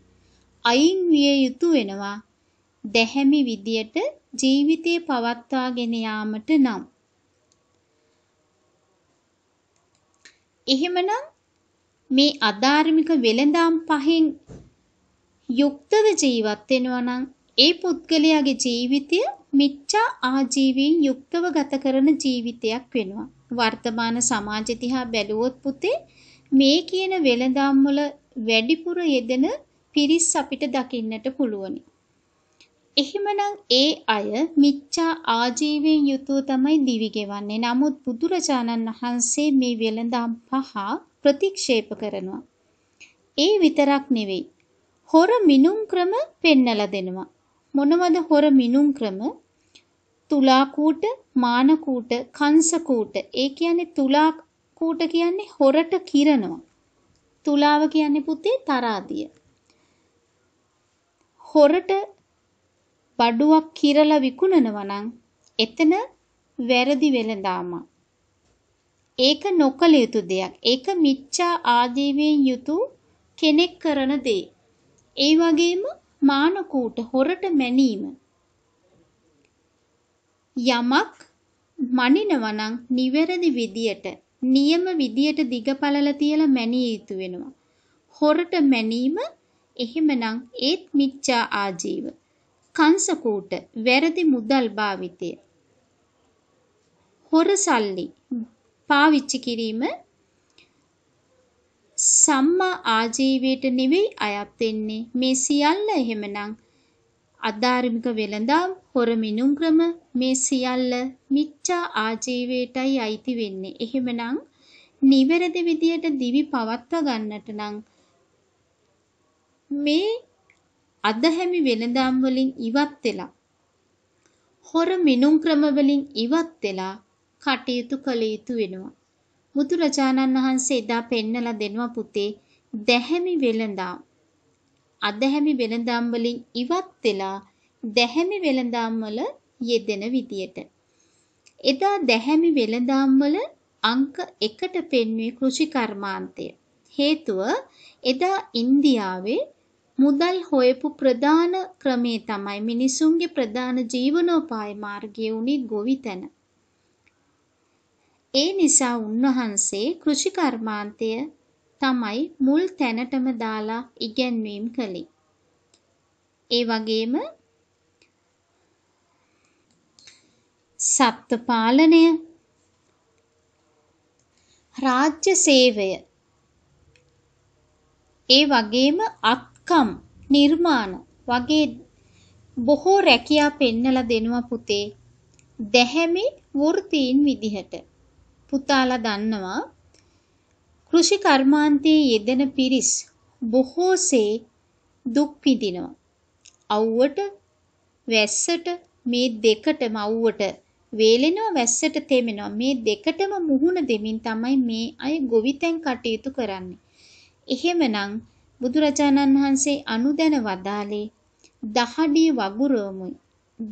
අයින් විය යුතු වෙනවා. දැහැමි විදියට ජීවිතය පවත්වාගෙන යාමට නම් එහෙමනම් මේ අධාර්මික වෙළඳාම් පහෙන් යුක්තව ජීවත් වෙනවා නම් ඒ පුද්ගලයාගේ ජීවිතය මිච්ඡා ආජීවයෙන් යුක්තව ගත කරන ජීවිතයක් වෙනවා. වර්තමාන සමාජය දිහා බැලුවොත් පුතේ මේ කියන වෙළඳාම් වල වැඩිපුර යෙදෙන පිරිස් අපිට දකින්නට පුළුවනි. එහෙමනම් ඒ අය මිච්ඡා ආජීවයෙන් යුතුව තමයි දිවි ගෙවන්නේ. නමුත් බුදුරජාණන් වහන්සේ මේ වෙළඳාම් පහ ප්‍රතික්ෂේප කරනවා. ඒ විතරක් නෙවෙයි. හොර මිනුම් ක්‍රම පෙන්නලා දෙනවා. මොනවද හොර මිනුම් ක්‍රම? තුලා කූට, මාන කූට, කංශ කූට. ඒ කියන්නේ තුලා කූට කියන්නේ හොරට කිරනවා. තුලාව කියන්නේ පුතේ තරාදිය. හොරට බඩුවක් කිරලා විකුණනවා නම් එතන වැරදි වෙලඳාම. ඒක නොකළ යුතු දෙයක්. ඒක මිච්ඡා ආදීවෙන් යුතු කෙනෙක් කරන දේ. ඒ වගේම මානකූට හොරට මැනීම යමක් මනිනවා නම් නිවැරදි විදියට නියම විදියට දිගපළල තියලා මැනිය යුතු වෙනවා. හොරට මැනීම එහෙමනම් ඒත් මිච්ඡා ආජීව. කංශකූට වැරදි මුදල් භාවිතය. හොර සල්ලි පාවිච්චි කිරීම සම්මා ආජීවයට නෙවෙයි අයත් වෙන්නේ මේ සියල්ල එහෙමනම් අධාර්මික වෙළඳාම් හොර මිනුම් ක්‍රම මේ සියල්ල මිච්ඡා ආජීවයටයි අයිති වෙන්නේ. එහෙමනම් නිවැරදි විදියට දිවි පවත්වා ගන්නට නම් මේ අදහැමි වෙළඳාම් වලින් ඉවත් වෙලා හොර මිනුම් ක්‍රම වලින් ඉවත් වෙලා කටයුතු කළ යුතු වෙනවා. බුදුරජාණන් වහන්සේ එදා පෙන්නලා දෙනවා පුතේ දැහැමි වෙළඳාම් අදහැමි වෙළඳාම් වලින් ඉවත් වෙලා දැහැමි වෙළඳාම් වල යෙදෙන විදියට. එදා දැහැමි වෙළඳාම් වල අංක 1ට පෙන්වී කෘෂිකර්මාන්තය. හේතුව එදා ඉන්දියාවේ මුදල් හොයපු ප්‍රධාන ක්‍රමේ තමයි මිනිසුන්ගේ ප්‍රධාන ජීවනෝපාය මාර්ගය වුණේ ගොවිතැන. ඒ නිසා උන්වහන්සේ කෘෂිකර්මාන්තය තමයි මුල් තැනටම දාලා ඉගැන්වීම් කළේ. ඒ වගේම සත්ත්ව පාලනය රාජ්‍ය සේවය ඒ වගේම අත්කම් නිර්මාණ වගේ බොහෝ රැකියා පෙන්නලා දෙනවා පුතේ. දැහැමි වෘතීන් විදිහට. පුතාලා දන්නවා කෘෂි කර්මාන්තයේ යෙදෙන පිරිස් බොහෝසේ දුක් විඳිනවා. අවුවට වැස්සට මේ දෙකටම අවුවට වේලෙනවා වැස්සට තෙමෙනවා මේ දෙකටම මුහුණ දෙමින් තමයි මේ අය ගොවිතැන් කටයුතු කරන්නේ. එහෙමනම් බුදුරජාණන් වහන්සේ අනුදැන වදාලේ දහඩිය වගුරෝමුයි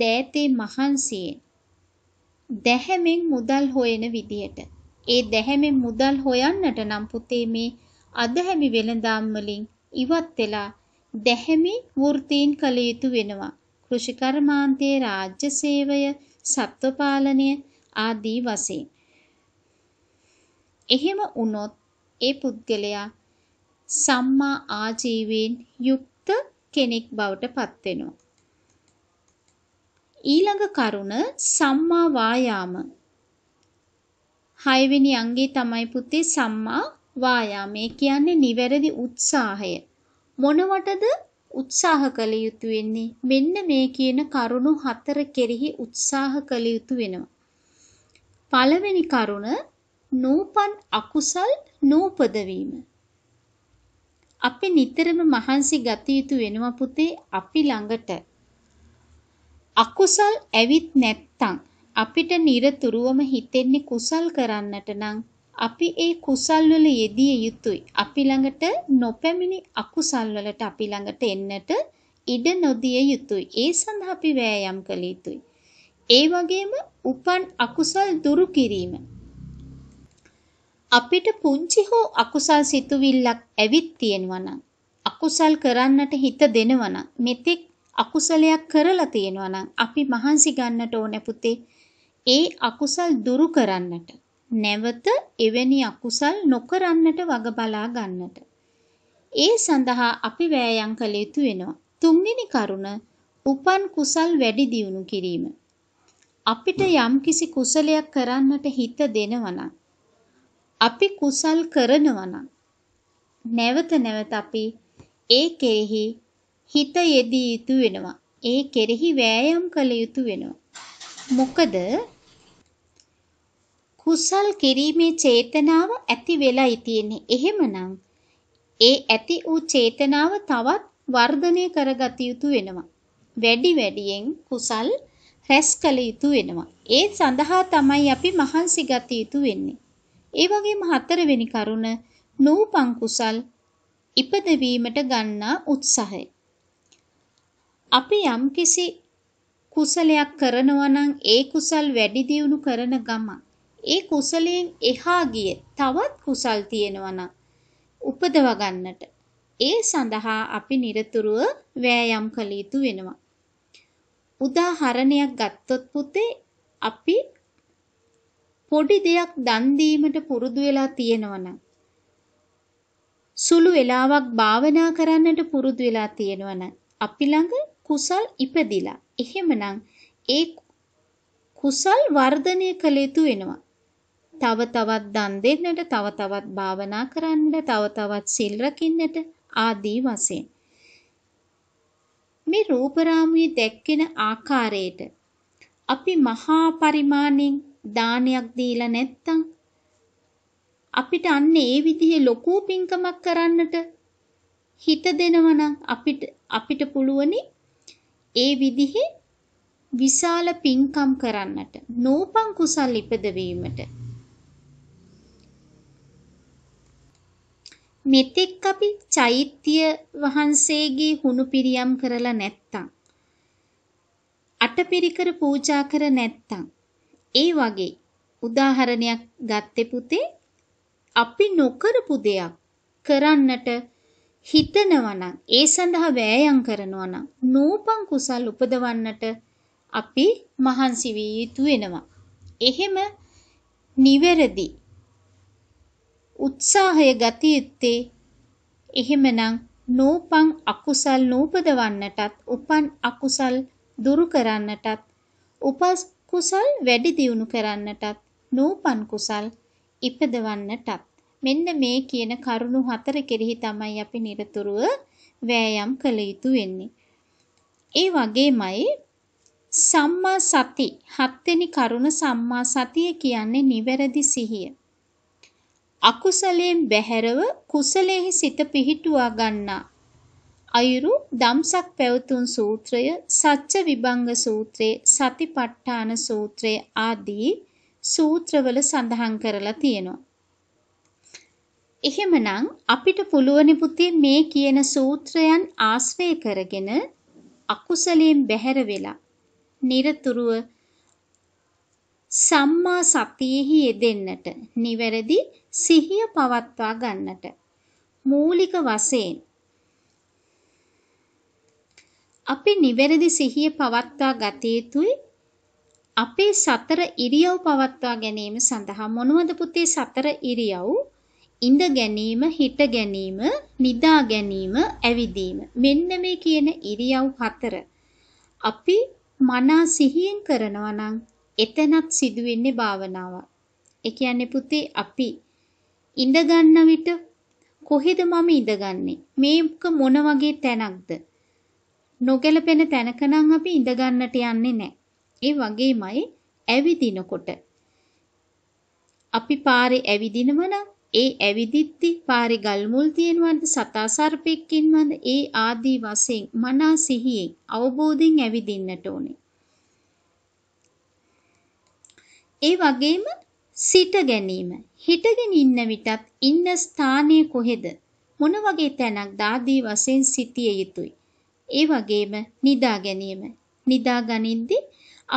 දෑතේ මහන්සියෙන් දැහැමෙන් මුදල් හොයන විදියට ඒ දැහැමෙන් මුදල් හොයන්නට නම් පුතේ මේ අදහැමි වෙළඳාම් වලින් ඉවත් වෙලා දැහැමි වෘත්තීන් කළ යුතු වෙනවා. කෘෂිකර්මාන්තයේ රාජ්‍ය සේවය, සත්ව පාලනය ආදී වශයෙන්. එහෙම වුණොත් ඒ පුද්ගලයා සම්මා ආජීවයෙන් යුක්ත කෙනෙක් බවට පත් වෙනවා. ඊළඟ කරුණ සම්මා වායාම හයවෙනි අංගේ තමයි පුතේ සම්මා වායාමය. කියන්නේ නිවැරදි උත්සාහය. මොනවටද උත්සාහ කළ යුතු වෙන්නේ? මෙන්න මේ කියන කරුණු හතර කෙරෙහි උත්සාහ කළ යුතු වෙනවා. පළවෙනි කරුණ නූපන් අකුසල් නූපදවීම. අපි නිතරම මහන්සි ගත යුතු වෙනවා පුතේ අපි ළඟට. අකුසල් ඇවිත් නැත්තම් අපිට নিরතුරුවම හිතෙන්නේ කුසල් කරන්නට නම් අපි ඒ කුසල් වල යෙදිය යුතුයි. අපි ළඟට නොපැමිණි අකුසල් වලට අපි ළඟට එන්නට ඉඩ නොදිය යුතුයි. ඒ සඳහා අපි වෑයම් කළ යුතුයි. ඒ වගේම උපන් අකුසල් දුරු කිරීම අපිට පුංචි හෝ අකුසල් සිතුවිල්ලක් ඇවිත් තියෙනවා නම් අකුසල් කරන්නට හිත දෙනවා නම් මෙතෙක් අකුසලයක් කරලා තියෙනවා නම් අපි මහන්සි ගන්නට ඕනේ පුතේ ඒ අකුසල් දුරු කරන්නට නැවත එවැනි අකුසල් නොකරන්නට වග බලා ගන්නට. ඒ සඳහා අපි වෑයම් කළ යුතු වෙනවා. තුන්වෙනි කරුණ උපන් කුසල් වැඩි දියුණු කිරීම. අපිට යම්කිසි කුසලයක් කරන්නට හිත දෙනවා අපි කුසල් කරනවා නැවත නැවත අපි ඒ කෙරෙහි හිත යෙදී යුතු වෙනවා. ඒ කෙරෙහි වෑයම් කළ යුතු වෙනවා. මොකද කුසල් කිරීමේ චේතනාව ඇති වෙලයි තියෙන්නේ. එහෙමනම් ඒ ඇති වූ චේතනාව තවත් වර්ධනය කරගත යුතු වෙනවා. වැඩි වැඩියෙන් කුසල් රැස් කළ යුතු වෙනවා. ඒ සඳහා තමයි අපි මහන්සි ගත යුතු වෙන්නේ. ඒ වගේම හතරවෙනි කරුණ නූපං කුසල් ඉපදවීමට ගන්නා උත්සාහය. අපි යම්කිසි කුසලයක් කරනවා නම් ඒ කුසල් වැඩි දියුණු කරන ගමන් ඒ කුසලයෙන් එහා ගිය තවත් කුසල් තියෙනවා නම් උපදව ගන්නට ඒ සඳහා අපි নিরතුරුව වෑයම් කළ යුතු වෙනවා. උදාහරණයක් ගත්තොත් පුතේ අපි පොඩි දෙයක් දන් දීමට පුරුදු වෙලා තියෙනවනම් සුළු වෙලාවක් භාවනා කරන්නට පුරුදු වෙලා තියෙනවනම් අපි ළඟ කුසල් ඉපදිලා. එහෙමනම් ඒ කුසල් වර්ධනය කළ යුතු වෙනවා. තව තවත් දන් දෙන්නට, තව තවත් භාවනා කරන්නට, තව තවත් සිල් රකින්නට ආදී වශයෙන් මේ රූපරාමුවේ දැක්කෙන ආකාරයට අපි මහා පරිමාණෙන් දානයක් දීලා නැත්තම් අපිට අන්න ඒ විදිහේ ලොකු පිංකමක් කරන්නට හිත දෙනවනම් අපිට අපිට පුළුවනි ඒ විදිහේ විශාල පිංකම් කරන්නට නෝපං කුසල් ඉපදවීමට මෙතෙක් අපි චෛත්‍ය වහන්සේගේ හුණු පිරියම් කරලා නැත්තම් අටපිරිකර පූජා කර නැත්තම් ඒ වගේ උදාහරණයක් ගත්තේ පුතේ අපි නොකරපු දෙයක් කරන්නට හිතනවනම් ඒ සඳහා වෑයම් කරනවනම් නූපන් කුසල් උපදවන්නට අපි මහන්සි විය යුතු වෙනවා. එහෙම නිවැරදි උත්සාහය ගත යුත්තේ එහෙමනම් නූපන් අකුසල් නූපදවන්නටත් උපන් අකුසල් දුරු කරන්නටත් උපස් කුසල් වැඩි දියුණු කරන්නටත් නූපන් කුසල් ඉපදවන්නටත් මෙන්න මේ කියන කරුණු හතර කෙරෙහි තමයි අපි নিরතුරුව වෑයම් කළ යුතු වෙන්නේ. ඒ වගේමයි සම්මා සති හත්වෙනි කරුණ සම්මා සතිය කියන්නේ නිවැරදි සිහිය. අකුසලයෙන් බැහැරව කුසලයෙහි සිත පිහිටුවා ගන්නා අයුරු දම්සක් පැවතුම් සූත්‍රය සච්ච විභංග සූත්‍රයේ සතිපට්ඨාන සූත්‍රය ආදී සූත්‍රවල සඳහන් කරලා තියෙනවා. එහෙමනම් අපිට පුළුවනි පුතේ මේ කියන සූත්‍රයන් ආශ්‍රය කරගෙන අකුසලයෙන් බැහැර වෙලා নিরතුරුව සම්මා සතියෙහි යෙදෙන්නට නිවැරදි සිහිය පවත්වා ගන්නට මූලික වශයෙන් අපි නිවැරදි සිහිය පවත්වා ගත යුතුයි අපේ සතර ඉරියව් පවත්වා ගැනීම සඳහා මොනවද පුතේ සතර ඉරියව් ඉඳ ගැනීම හිට ගැනීම නිදා ගැනීම ඇවිදීම මෙන්න මේ කියන ඉරියව් හතර අපි මනා සිහියෙන් කරනවා නම් එතනත් සිදුවෙන්නේ භාවනාවක් ඒ කියන්නේ පුතේ අපි ඉඳගන්න විට කොහෙද මම ඉඳගන්නේ? මේක මොන වගේ තැනක්ද? නොගැලපෙන තැනක නම් අපි ඉඳගන්නට යන්නේ නැහැ. ඒ වගේමයි ඇවිදිනකොට අපි පාරේ ඇවිදිනව නම් ඒ ඇවිදිද්දි පාරේ ගල් මුල් තියෙනවද සතා සර්පෙක් ඉන්නවද ඒ ආදී වශයෙන් මනා සිහියෙන් අවබෝධයෙන් ඇවිදින්නට ඕනේ. ඒ වගේම සිට ගැනීම. හිටගෙන ඉන්න විටත් ඉන්න ස්ථානය කොහෙද? මොන වගේ තැනක්ද ආදී වශයෙන් සිටිය යුතුයි. ඒ වගේම නිදා ගැනීම. නිදා ගනිද්දී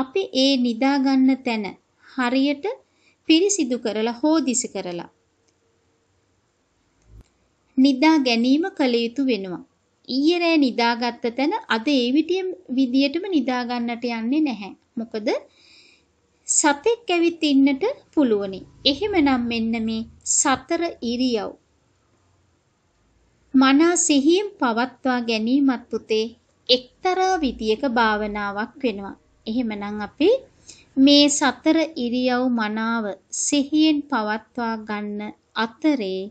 අපි ඒ නිදා ගන්න තැන හරියට පිරිසිදු කරලා හෝදිසි කරලා නිදා ගැනීම කළ යුතු වෙනවා. ඊයේ රෑ නිදාගත්ත තැන අද ඒ විදියටම නිදා ගන්නට යන්නේ නැහැ. මොකද සතෙක් ඇවිත් ඉන්නට පුළුවනි. එහෙමනම් මෙන්න මේ සතර ඉරියව්. මනා සිහියෙන් පවත්වා ගැනීමත් පුතේ එක්තරා විදියක භාවනාවක් වෙනවා. එහෙමනම් අපි මේ සතර ඉරියව් මනාව සිහියෙන් පවත්වා ගන්න අතරේ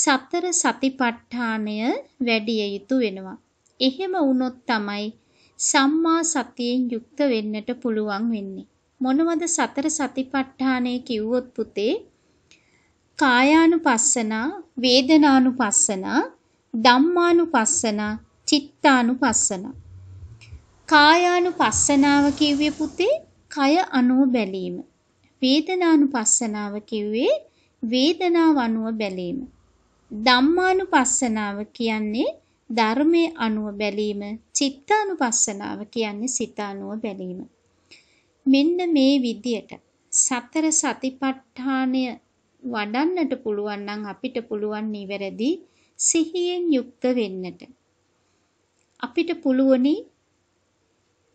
සතර සතිපට්ඨානය වැඩි යුතු වෙනවා. එහෙම වුණොත් තමයි සම්මා සතියෙන් යුක්ත වෙන්නට පුළුවන් වෙන්නේ. මොනවද සතර සතිපට්ඨානය කිව්වොත් පුතේ? කායානුපස්සන, වේදනානුපස්සන, ධම්මානුපස්සන, චිත්තානුපස්සන. කායානුපස්සනාව කිව්වේ පුතේ කය අනුව බැලීම. වේදනානුපස්සනාව කිව්වේ වේදනාව අනුව බැලීම. ධම්මානුපස්සනාව කියන්නේ ධර්මයේ අනුව බැලීම. චිත්තානුපස්සනාව කියන්නේ සිත අනුව බැලීම. මෙන්න මේ විදියට සතර සතිපට්ඨානය වඩන්නට පුළුවන් නම් අපිට පුළුවන් නිවැරදි සිහියෙන් යුක්ත වෙන්නට. අපිට පුළුවනි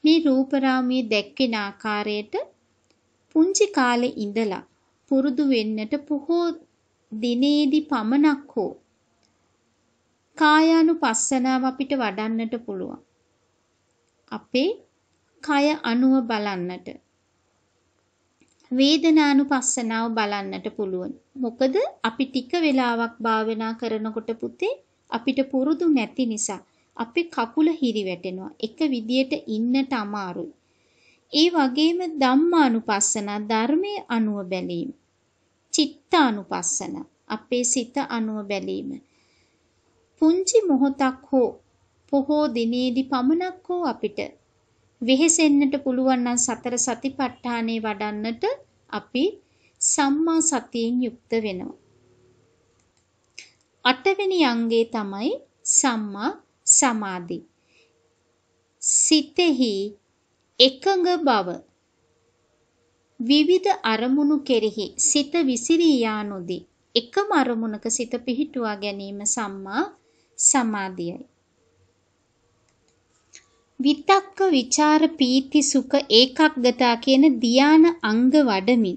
මේ රූපරාමයේ දැක්කෙන ආකාරයට පුංචි කාලේ ඉඳලා පුරුදු වෙන්නට පොහෝ දිනේදී පමණක් හෝ කායානුපස්සනාව අපිට වඩන්නට පුළුවන්. අපේ කය අනුව බලන්නට වේදනානුපස්සනාව බලන්නට පුළුවන්. මොකද අපි ටික වෙලාවක් භාවනා කරනකොට පුතේ අපිට පුරුදු නැති නිසා අපි කකුල හිරිවැටෙනවා. එක විදියට ඉන්නට අමාරුයි. ඒ වගේම ධම්මානුපස්සනා ධර්මයේ අනුව බැලීම. චිත්තානුපස්සන අපේ සිත අනුව බැලීම. පුංචි මොහොතක් හෝ පොහෝ දිනේදී පමණක් හෝ අපිට වෙහෙසෙන්නට පුළුවන් නම් සතර සතිපට්ඨානේ වඩන්නට අපි සම්මා සතියෙන් යුක්ත වෙනවා. අටවෙනි අංගේ තමයි සම්මා සමාධි. සිතෙහි එකඟ බව විවිධ අරමුණු කෙරෙහි සිත විසිරී යා නොදී එකම අරමුණක සිත පිහිටුවා ගැනීම සම්මා සමාධියයි. විතක්ක ਵਿਚාර පීති සුඛ ඒකග්ගතා කියන ධාන අංග වඩමින්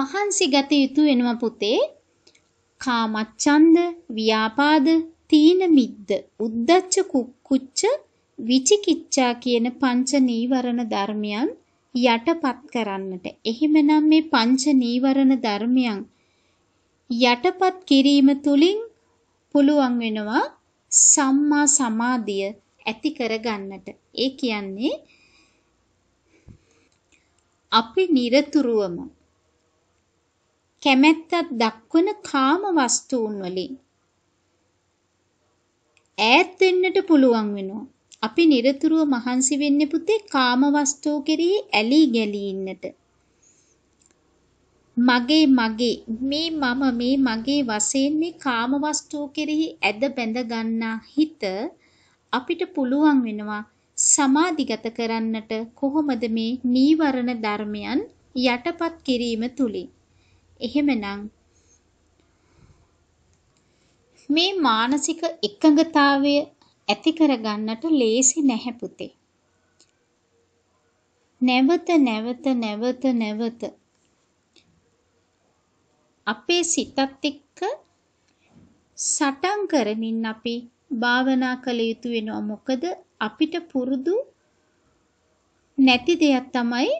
මහන්සි ගත යුතු වෙනවා පුතේ කාමච්ඡන්ද ව්‍යාපාද තීන මිද්ද උද්දච්ච කුච්ච විචිකිච්ඡා කියන පංච නීවරණ ධර්මයන් යටපත් කරන්නට එහෙමනම් මේ පංච නීවරණ ධර්මයන් යටපත් කිරීම තුලින් පුළුවන් වෙනවා සම්මා සමාධිය ඇති කරගන්නට. ඒ කියන්නේ අපි নিরතුරුවම කැමැත්තක් දක්වන කාම වස්තුන් වලින් ඈත් වෙන්නට පුළුවන් වෙනවා. අපි নিরතුරුව මහන්සි වෙන්නේ පුතේ කාම වස්තු කෙරෙහි ඇලී ගැලී ඉන්නට. මගේ මගේ මේ මම මේ මගේ වශයෙන් මේ කාමවස්තුව කෙරෙහි ඇද බැඳ ගන්නා හිත අපිට පුළුවන් වෙනවා සමාධිගත කරන්නට කොහොමද මේ නීවරණ ධර්මයන් යටපත් කිරීම තුලින් එහෙමනම් මේ මානසික එකඟතාවය ඇති කරගන්නට ලේසි නැහැ පුතේ නැවත නැවත නැවත නැවත අපේ සිතත් එක්ක සටන් කරමින් අපි භාවනා කළ යුතු වෙනවා මොකද අපිට පුරුදු නැති දෙයක් තමයි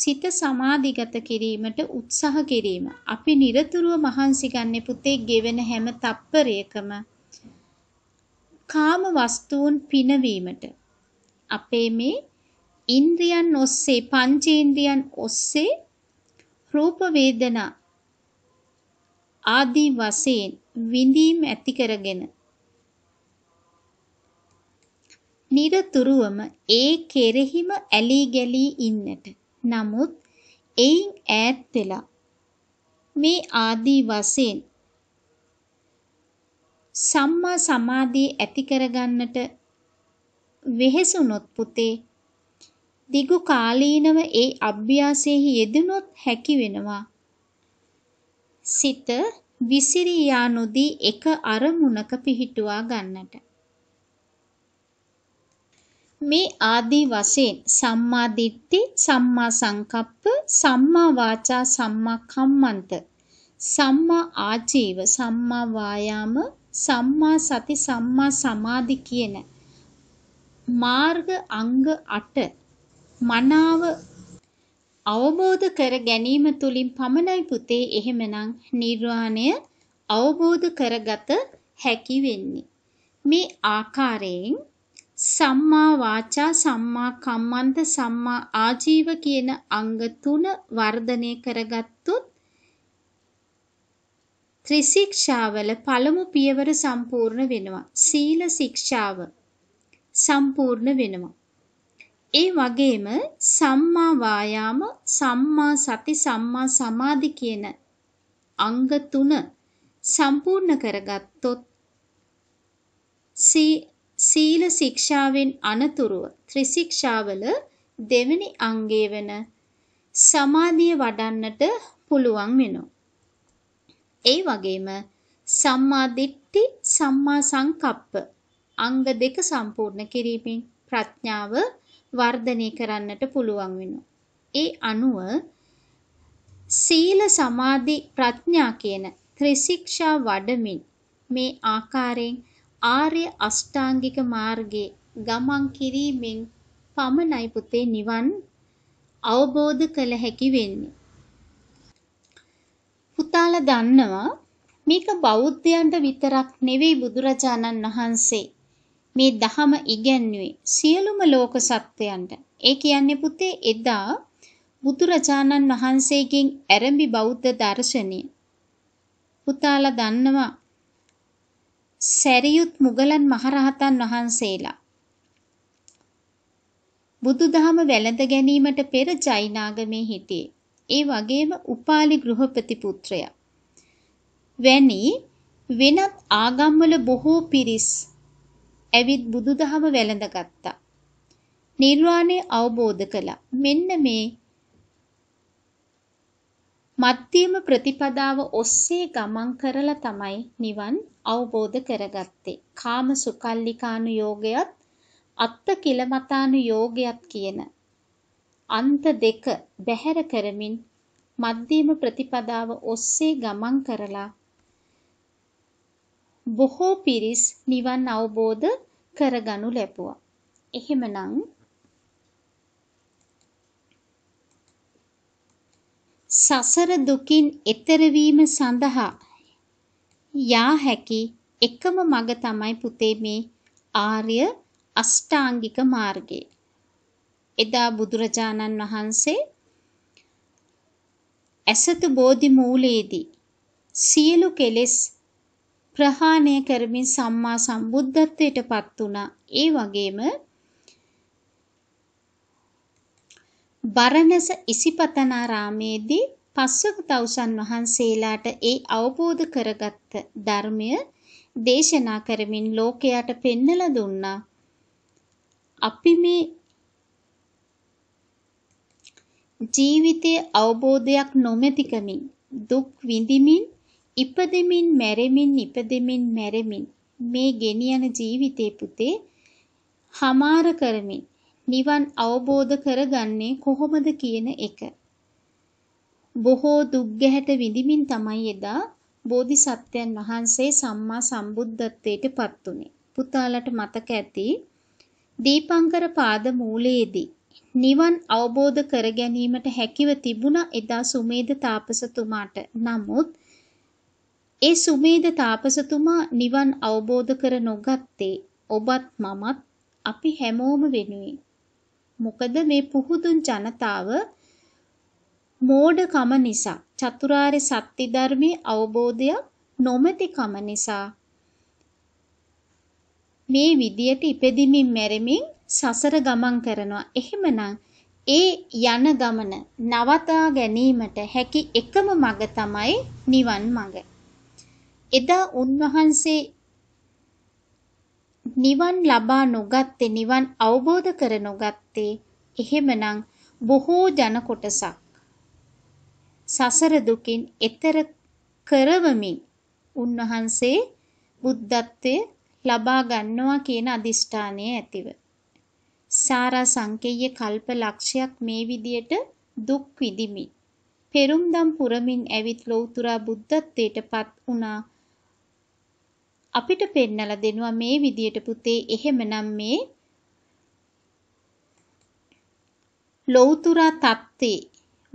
සිත සමාධිගත කිරීමට උත්සාහ කිරීම. අපි নিরතුරුව මහන්සි ගන්න පුතේ ගෙවෙන හැම තප්පරයකම කාම වස්තුන් පිනවීමට අපේ මේ ඉන්ද්‍රියන් ඔස්සේ පංචේන්ද්‍රියන් ඔස්සේ රූප වේදනා ආදී වශයෙන් විඳීම් ඇති කරගෙන নিরතුරුවම ඒ කෙරෙහිම ඇලී ගැලී ඉන්නට නමුත් එයින් ඈත් වෙලා මේ ආදී වශයෙන් සම්මා සමාධිය ඇති කරගන්නට වෙහෙසුනොත් පුතේ දිගු කාලීනව ඒ අභ්‍යාසයෙහි යෙදුනොත් හැකි වෙනවා සිත විසිරී යා නොදී එක අරමුණක පිහිටුවා ගන්නට. මේ ආදී වශයෙන් සම්මා දිට්ඨි, සම්මා සංකප්ප, සම්මා වාචා, සම්මා කම්මන්ත, සම්මා ආජීව, සම්මා වායාම, සම්මා සති, සම්මා සමාධි කියන මාර්ග අංග 8 මනාව අවබෝධ කර ගැනීම තුලින් පමණයි පුතේ එහෙමනම් නිර්වාණය අවබෝධ කරගත හැකි වෙන්නේ. මේ ආකාරයෙන් සම්මා වාචා සම්මා කම්මන්ත සම්මා ආජීව කියන අංග තුන වර්ධනය කරගත්තොත් ත්‍රිශික්ෂාවල පළමු පියවර සම්පූර්ණ වෙනවා. සීල ශික්ෂාව සම්පූර්ණ වෙනවා. ඒ වගේම සම්මා වායාම සම්මා සති සම්මා සමාධි කියන අංග තුන සම්පූර්ණ කරගත්තොත් සීල ශික්ෂාවෙන් අනතුරුව ත්‍රිශික්ෂාවල දෙවෙනි අංගය වෙන සමාධිය වඩන්නට පුළුවන් වෙනවා. ඒ වගේම සම්මා දිට්ඨි සම්මා සංකප්ප අංග දෙක සම්පූර්ණ කිරීමෙන් ප්‍රඥාව වර්ධනය කරන්නට පුළුවන් වෙනවා. ඒ අනුව සීල සමාධි ප්‍රඥා කියන ත්‍රිශික්ෂා වඩමින් මේ ආකාරයෙන් ආර්ය අෂ්ටාංගික මාර්ගයේ ගමන් කිරීමෙන් පමණයි පුතේ නිවන් අවබෝධ කළ හැකි වෙන්නේ. පුතාලා දන්නවා මේක බෞද්ධයන්ට විතරක් නෙවෙයි බුදුරජාණන් වහන්සේ මේ දහම ඉගැන්වුවේ සියලුම ලෝක සත්වයන්ට. ඒ කියන්නේ පුතේ එදා බුදුරජාණන් වහන්සේගෙන් ඇරඹි බෞද්ධ දර්ශනය පුතාලා දන්නවා සැරියුත් මුගලන් මහරහතන් වහන්සේලා බුදුදහම වැළඳ ගැනීමට පෙර ජෛනාගමේ හිටියේ. ඒ වගේම උපාලි ගෘහපති පුත්‍රයා. වැනි වෙනත් ආගම්වල බොහෝ පිරිස් ඇවිත් බුදුදහම වැළඳගත්තා. නිර්වාණය අවබෝධ කළා. මෙන්න මේ මධ්‍යම ප්‍රතිපදාව ඔස්සේ ගමන් කරලා තමයි නිවන් අවබෝධ කරගත්තේ. කාම සුකල්ලිකානු යෝගයත් අත්ත කිලමතානු යෝගයත් කියන අන්ත දෙක බැහැර කරමින් මධ්‍යම ප්‍රතිපදාව ඔස්සේ ගමන් කරලා බොහෝ පිරිස් නිවන් අවබෝධ කරගනු ලැබුවා. එහෙමනම් සසර දුකින් එතර වීම සඳහා යා හැකි එකම මඟ තමයි පුතේ මේ ආර්ය අෂ්ටාංගික මාර්ගය. එදා බුදුරජාණන් වහන්සේ ඇසතු බෝධි මූලයේදී සියලු කෙලෙස් ප්‍රහාණය කරමින් සම්මා සම්බුද්ධත්වයටපත් වුණා. ඒ වගේම බරණස ඉසිපතනාරාමේදී පස්වක තවුසන් වහන්සේලාට ඒ අවබෝධ කරගත්ත ධර්මය දේශනා කරමින් ලෝකයට පෙන්නලා දුන්නා. අපි මේ ජීවිතයේ අවබෝධයක් නොමැතිකමින් දුක් විඳිමින් ඉපදෙමින් මැරෙමින් ඉපදෙමින් මැරෙමින් මේ ගෙනියන ජීවිතේ පුතේ හමාර කරමින් නිවන් අවබෝධ කරගන්නේ කොහොමද කියන එක. බොහෝ දුක් ගැහැට විඳිමින් තමයි එදා බෝධිසත්වයන් වහන්සේ සම්මා සම්බුද්ධත්වයට පත් වුනේ. පුතාලට මතක ඇති දීපංකර පාද මූලයේදී නිවන් අවබෝධ කර ගැනීමට හැකිව තිබුණ එදා සුමේද තාපසතුමාට. නමුත් ඒ සුමේද තාපසතුමා නිවන් අවබෝධ කර නොගත්තේ ඔබත් මමත් අපි හැමෝම වෙනුවෙන්. මොකද මේ පුහුදුන් ජනතාව මෝඩකම නිසා චතුරාර්ය සත්‍ය ධර්මයේ අවබෝධය නොමැතිකම නිසා මේ විදියට ඉපදීමින් මැරෙමින් සසර ගමන් කරනවා. එහෙමනම් ඒ යන ගමන නවතා ගැනීමට හැකි එකම මඟ තමයි නිවන් මඟ. එදා උන්වහන්සේ නිවන් ලබා නොගත්තේ නිවන් අවබෝධ කර නොගත්තේ එහෙමනම් බොහෝ ජන කොටසක් සසර දුකින් එතර කරවමින් උන්වහන්සේ බුද්ධත්වය ලබා ගන්නවා කියන අදිෂ්ඨානය ඇතිව සාරා සංකේය කල්ප ලක්ෂයක් මේ විදියට දුක් විඳිමින් පෙරුම්දම් පුරමින් ඇවිත් ලෞතර බුද්ධත්වයට පත් වුණා අපිට පෙන්නලා දෙනවා මේ විදියට පුතේ එහෙමනම් මේ ලෞතුරා தත්තේ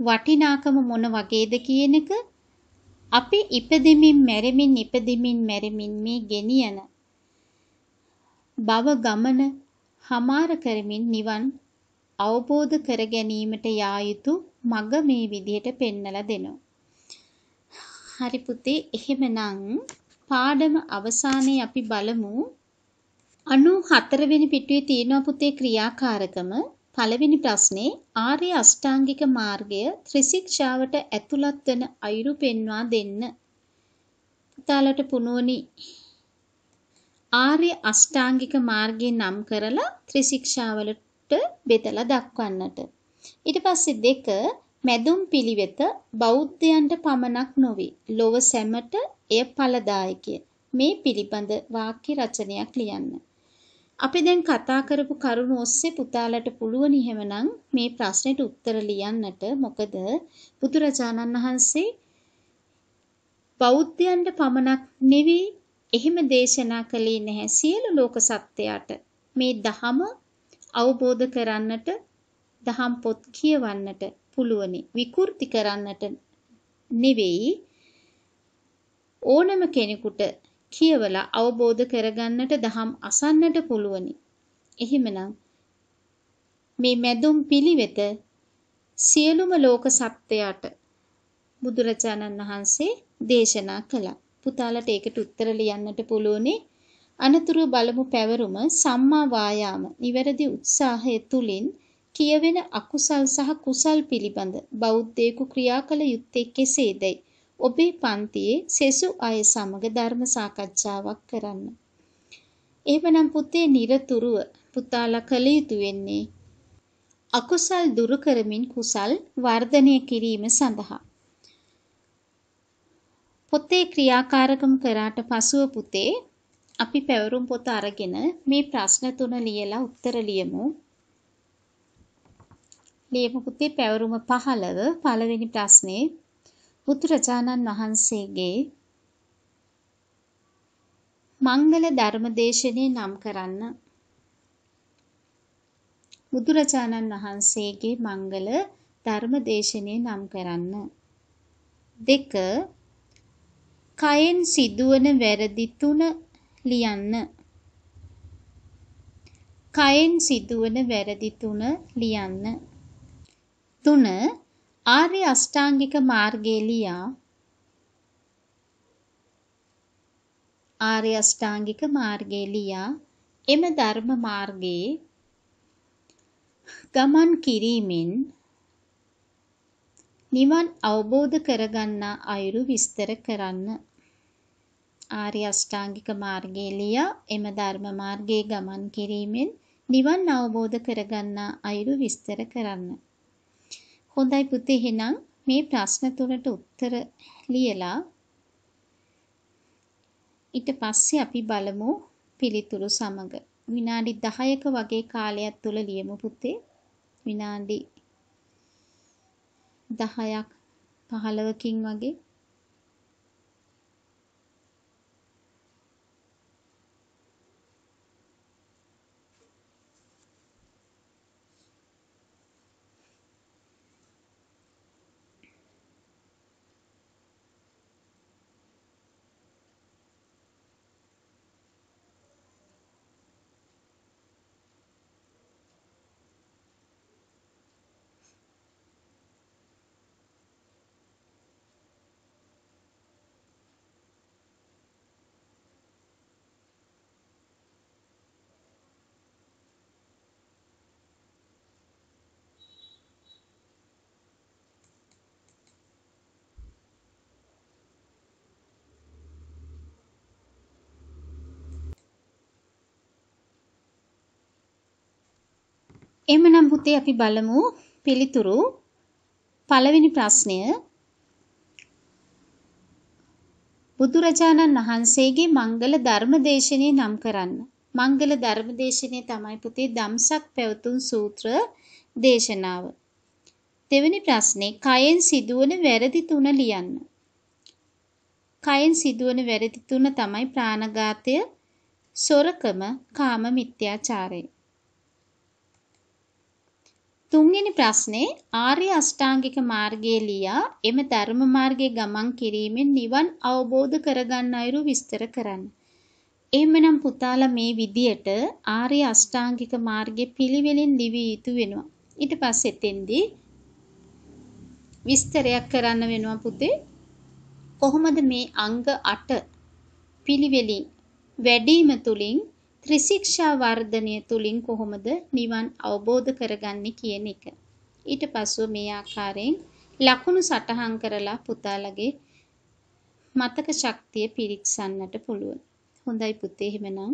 වටිනාකම මොන වගේද කියන එක අපි ඉපදෙමින් මැරෙමින් ඉපදෙමින් මැරෙමින් මේ ගෙනියන භව ගමන හමාර කරමින් නිවන් අවබෝධ කර ගැනීමට යා යුතු මඟ මේ විදිහට පෙන්නලා දෙනවා. හරි පුතේ එහෙමනම් පාඩම අවසානයේ අපි බලමු 94 වෙනි පිටුවේ තියෙනවා පුතේ ක්‍රියාකාරකම පළවෙනි ප්‍රශ්නේ ආර්ය අෂ්ටාංගික මාර්ගය ත්‍රිශික්ෂාවට ඇතුළත් වෙන අයුරු පෙන්වා දෙන්න. පුතාලට පුනුවනි ආර්ය අෂ්ටාංගික මාර්ගය නම් කරලා ත්‍රිශික්ෂාවලට බෙදලා දක්වන්නට. ඊට පස්සේ දෙක මැදුම් පිළිවෙත බෞද්ධයන්ට පමණක් නොවේ. ලොව සැමට එය ඵලදායකය. මේ පිළිබඳ වාක්‍ය රචනයක් ලියන්න. අපි දැන් කතා කරපු කරුණු ඔස්සේ පුතාලට පුළුවන් එහෙමනම් මේ ප්‍රශ්නෙට උත්තර ලියන්නට මොකද බුදුරජාණන් වහන්සේ බෞද්ධයන්ට පමණක් නෙවෙයි එහෙම දේශනා කළේ නැහැ සියලු ලෝක සත්‍යයට මේ දහම අවබෝධ කරන්නට දහම් පොත් කියවන්නට පුළුවනි. විකෘති කරන්නට නෙවෙයි ඕනම කෙනෙකුට කියවලා අවබෝධ කරගන්නට දහම් අසන්නට පුළුවනි. එහෙමනම් මේ මැදුම් පිළිවෙත සියලුම ලෝක සත්‍යයට බුදුරජාණන් වහන්සේ දේශනා කළා. පුතාලට ඒකට උත්තර ලියන්නට පුළුවනේ. අනතුරු බලමු පැවරුම සම්මා වායාම. නිවැරදි උත්සාහය තුලින් කියවෙන අකුසල් සහ කුසල් පිළිබඳ බෞද්ධයෙකු ක්‍රියා කළ යුත්තේ කෙසේදයි ඔබේ පන්තියේ සෙසු අය සමග ධර්ම සාකච්ඡාවක් කරන්න. එහෙමනම් පුතේ নিরතුරුව පුතාලා කළ යුතු වෙන්නේ අකුසල් දුරු කරමින් කුසල් වර්ධනය කිරීම සඳහා පොතේ ක්‍රියාකාරකම් කරාට පසුව පුතේ අපි පැවරුම් පොත අරගෙන මේ ප්‍රශ්න තුන ලියලා උත්තර ලියමු ලියපුපුතේ පැවරුම 15 පළවෙනි ප්‍රශ්නේ බුදුරජාණන් වහන්සේගේ මංගල ධර්මදේශනේ නම් කරන්න බුදුරජාණන් වහන්සේගේ මංගල ධර්මදේශනේ නම් කරන්න දෙක කයෙන් සිදුවන වැරදි තුන ලියන්න කයෙන් සිදුවන වැරදි තුන ලියන්න තුන ආර්ය අෂ්ටාංගික මාර්ගයේ ලියා ආර්ය අෂ්ටාංගික මාර්ගයේ ලියා එම ධර්ම මාර්ගයේ ගමන් කිරීමෙන් නිවන් අවබෝධ කරගන්නා අයුරු විස්තර කරන්න ආර්ය අෂ්ටාංගික මාර්ගයේ ලියා එම ධර්ම මාර්ගයේ ගමන් කිරීමෙන් නිවන් අවබෝධ කරගන්නා අයුරු විස්තර කරන්න හොඳයි පුතේ එහෙනම් මේ ප්‍රශ්න තුනට උත්තර ලියලා ඊට පස්සේ අපි බලමු පිළිතුරු සමග විනාඩි 10ක වගේ කාලයක් තුල ලියමු පුතේ විනාඩි 10ක් 15කින් වගේ එමනම් පුතේ අපි බලමු පිළිතුරු පළවෙනි ප්‍රශ්නය බුදුරජාණන් වහන්සේගේ මංගල ධර්මදේශනය නම් කරන්න. මංගල ධර්මදේශනය තමයි පුතේ දම්සක් පැවතුම් සූත්‍ර දේශනාව. දෙවෙනි ප්‍රශ්නේ කයෙන් සිදුවන වැරදි තුන ලියන්න. කයෙන් සිදුවන වැරදි තුන තමයි ප්‍රාණඝාතය, සොරකම, කාම මිත්‍යාචාරය. තුන්වෙනි ප්‍රශ්නේ ආර්ය අෂ්ටාංගික මාර්ගයේ ලියා එම ධර්ම මාර්ගයේ ගමන් කිරීමෙන් නිවන් අවබෝධ කරගන්න අයුරු විස්තර කරන්න. එහෙමනම් පුතාලා මේ විදියට ආර්ය අෂ්ටාංගික මාර්ගයේ පිළිවෙලින් දිවි යුතු වෙනවා. ඊට පස්සේ එතෙන්දී විස්තරයක් කරන්න වෙනවා පුතේ. කොහොමද මේ අංග 8 පිළිවෙලින් වැඩිම තුලින් ත්‍රිශික්ෂා වර්ධනය තුලින් කොහොමද නිවන් අවබෝධ කරගන්නේ කියන එක. ඊට පස්ව මේ ආකාරයෙන් ලකුණු සටහන් කරලා පුතාලගේ මතක ශක්තිය පිරික්සන්නට පුළුවන්. හොඳයි පුතේ එහෙමනම්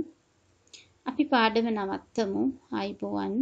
අපි පාඩම නවත්තමු. ආයිබෝවන්.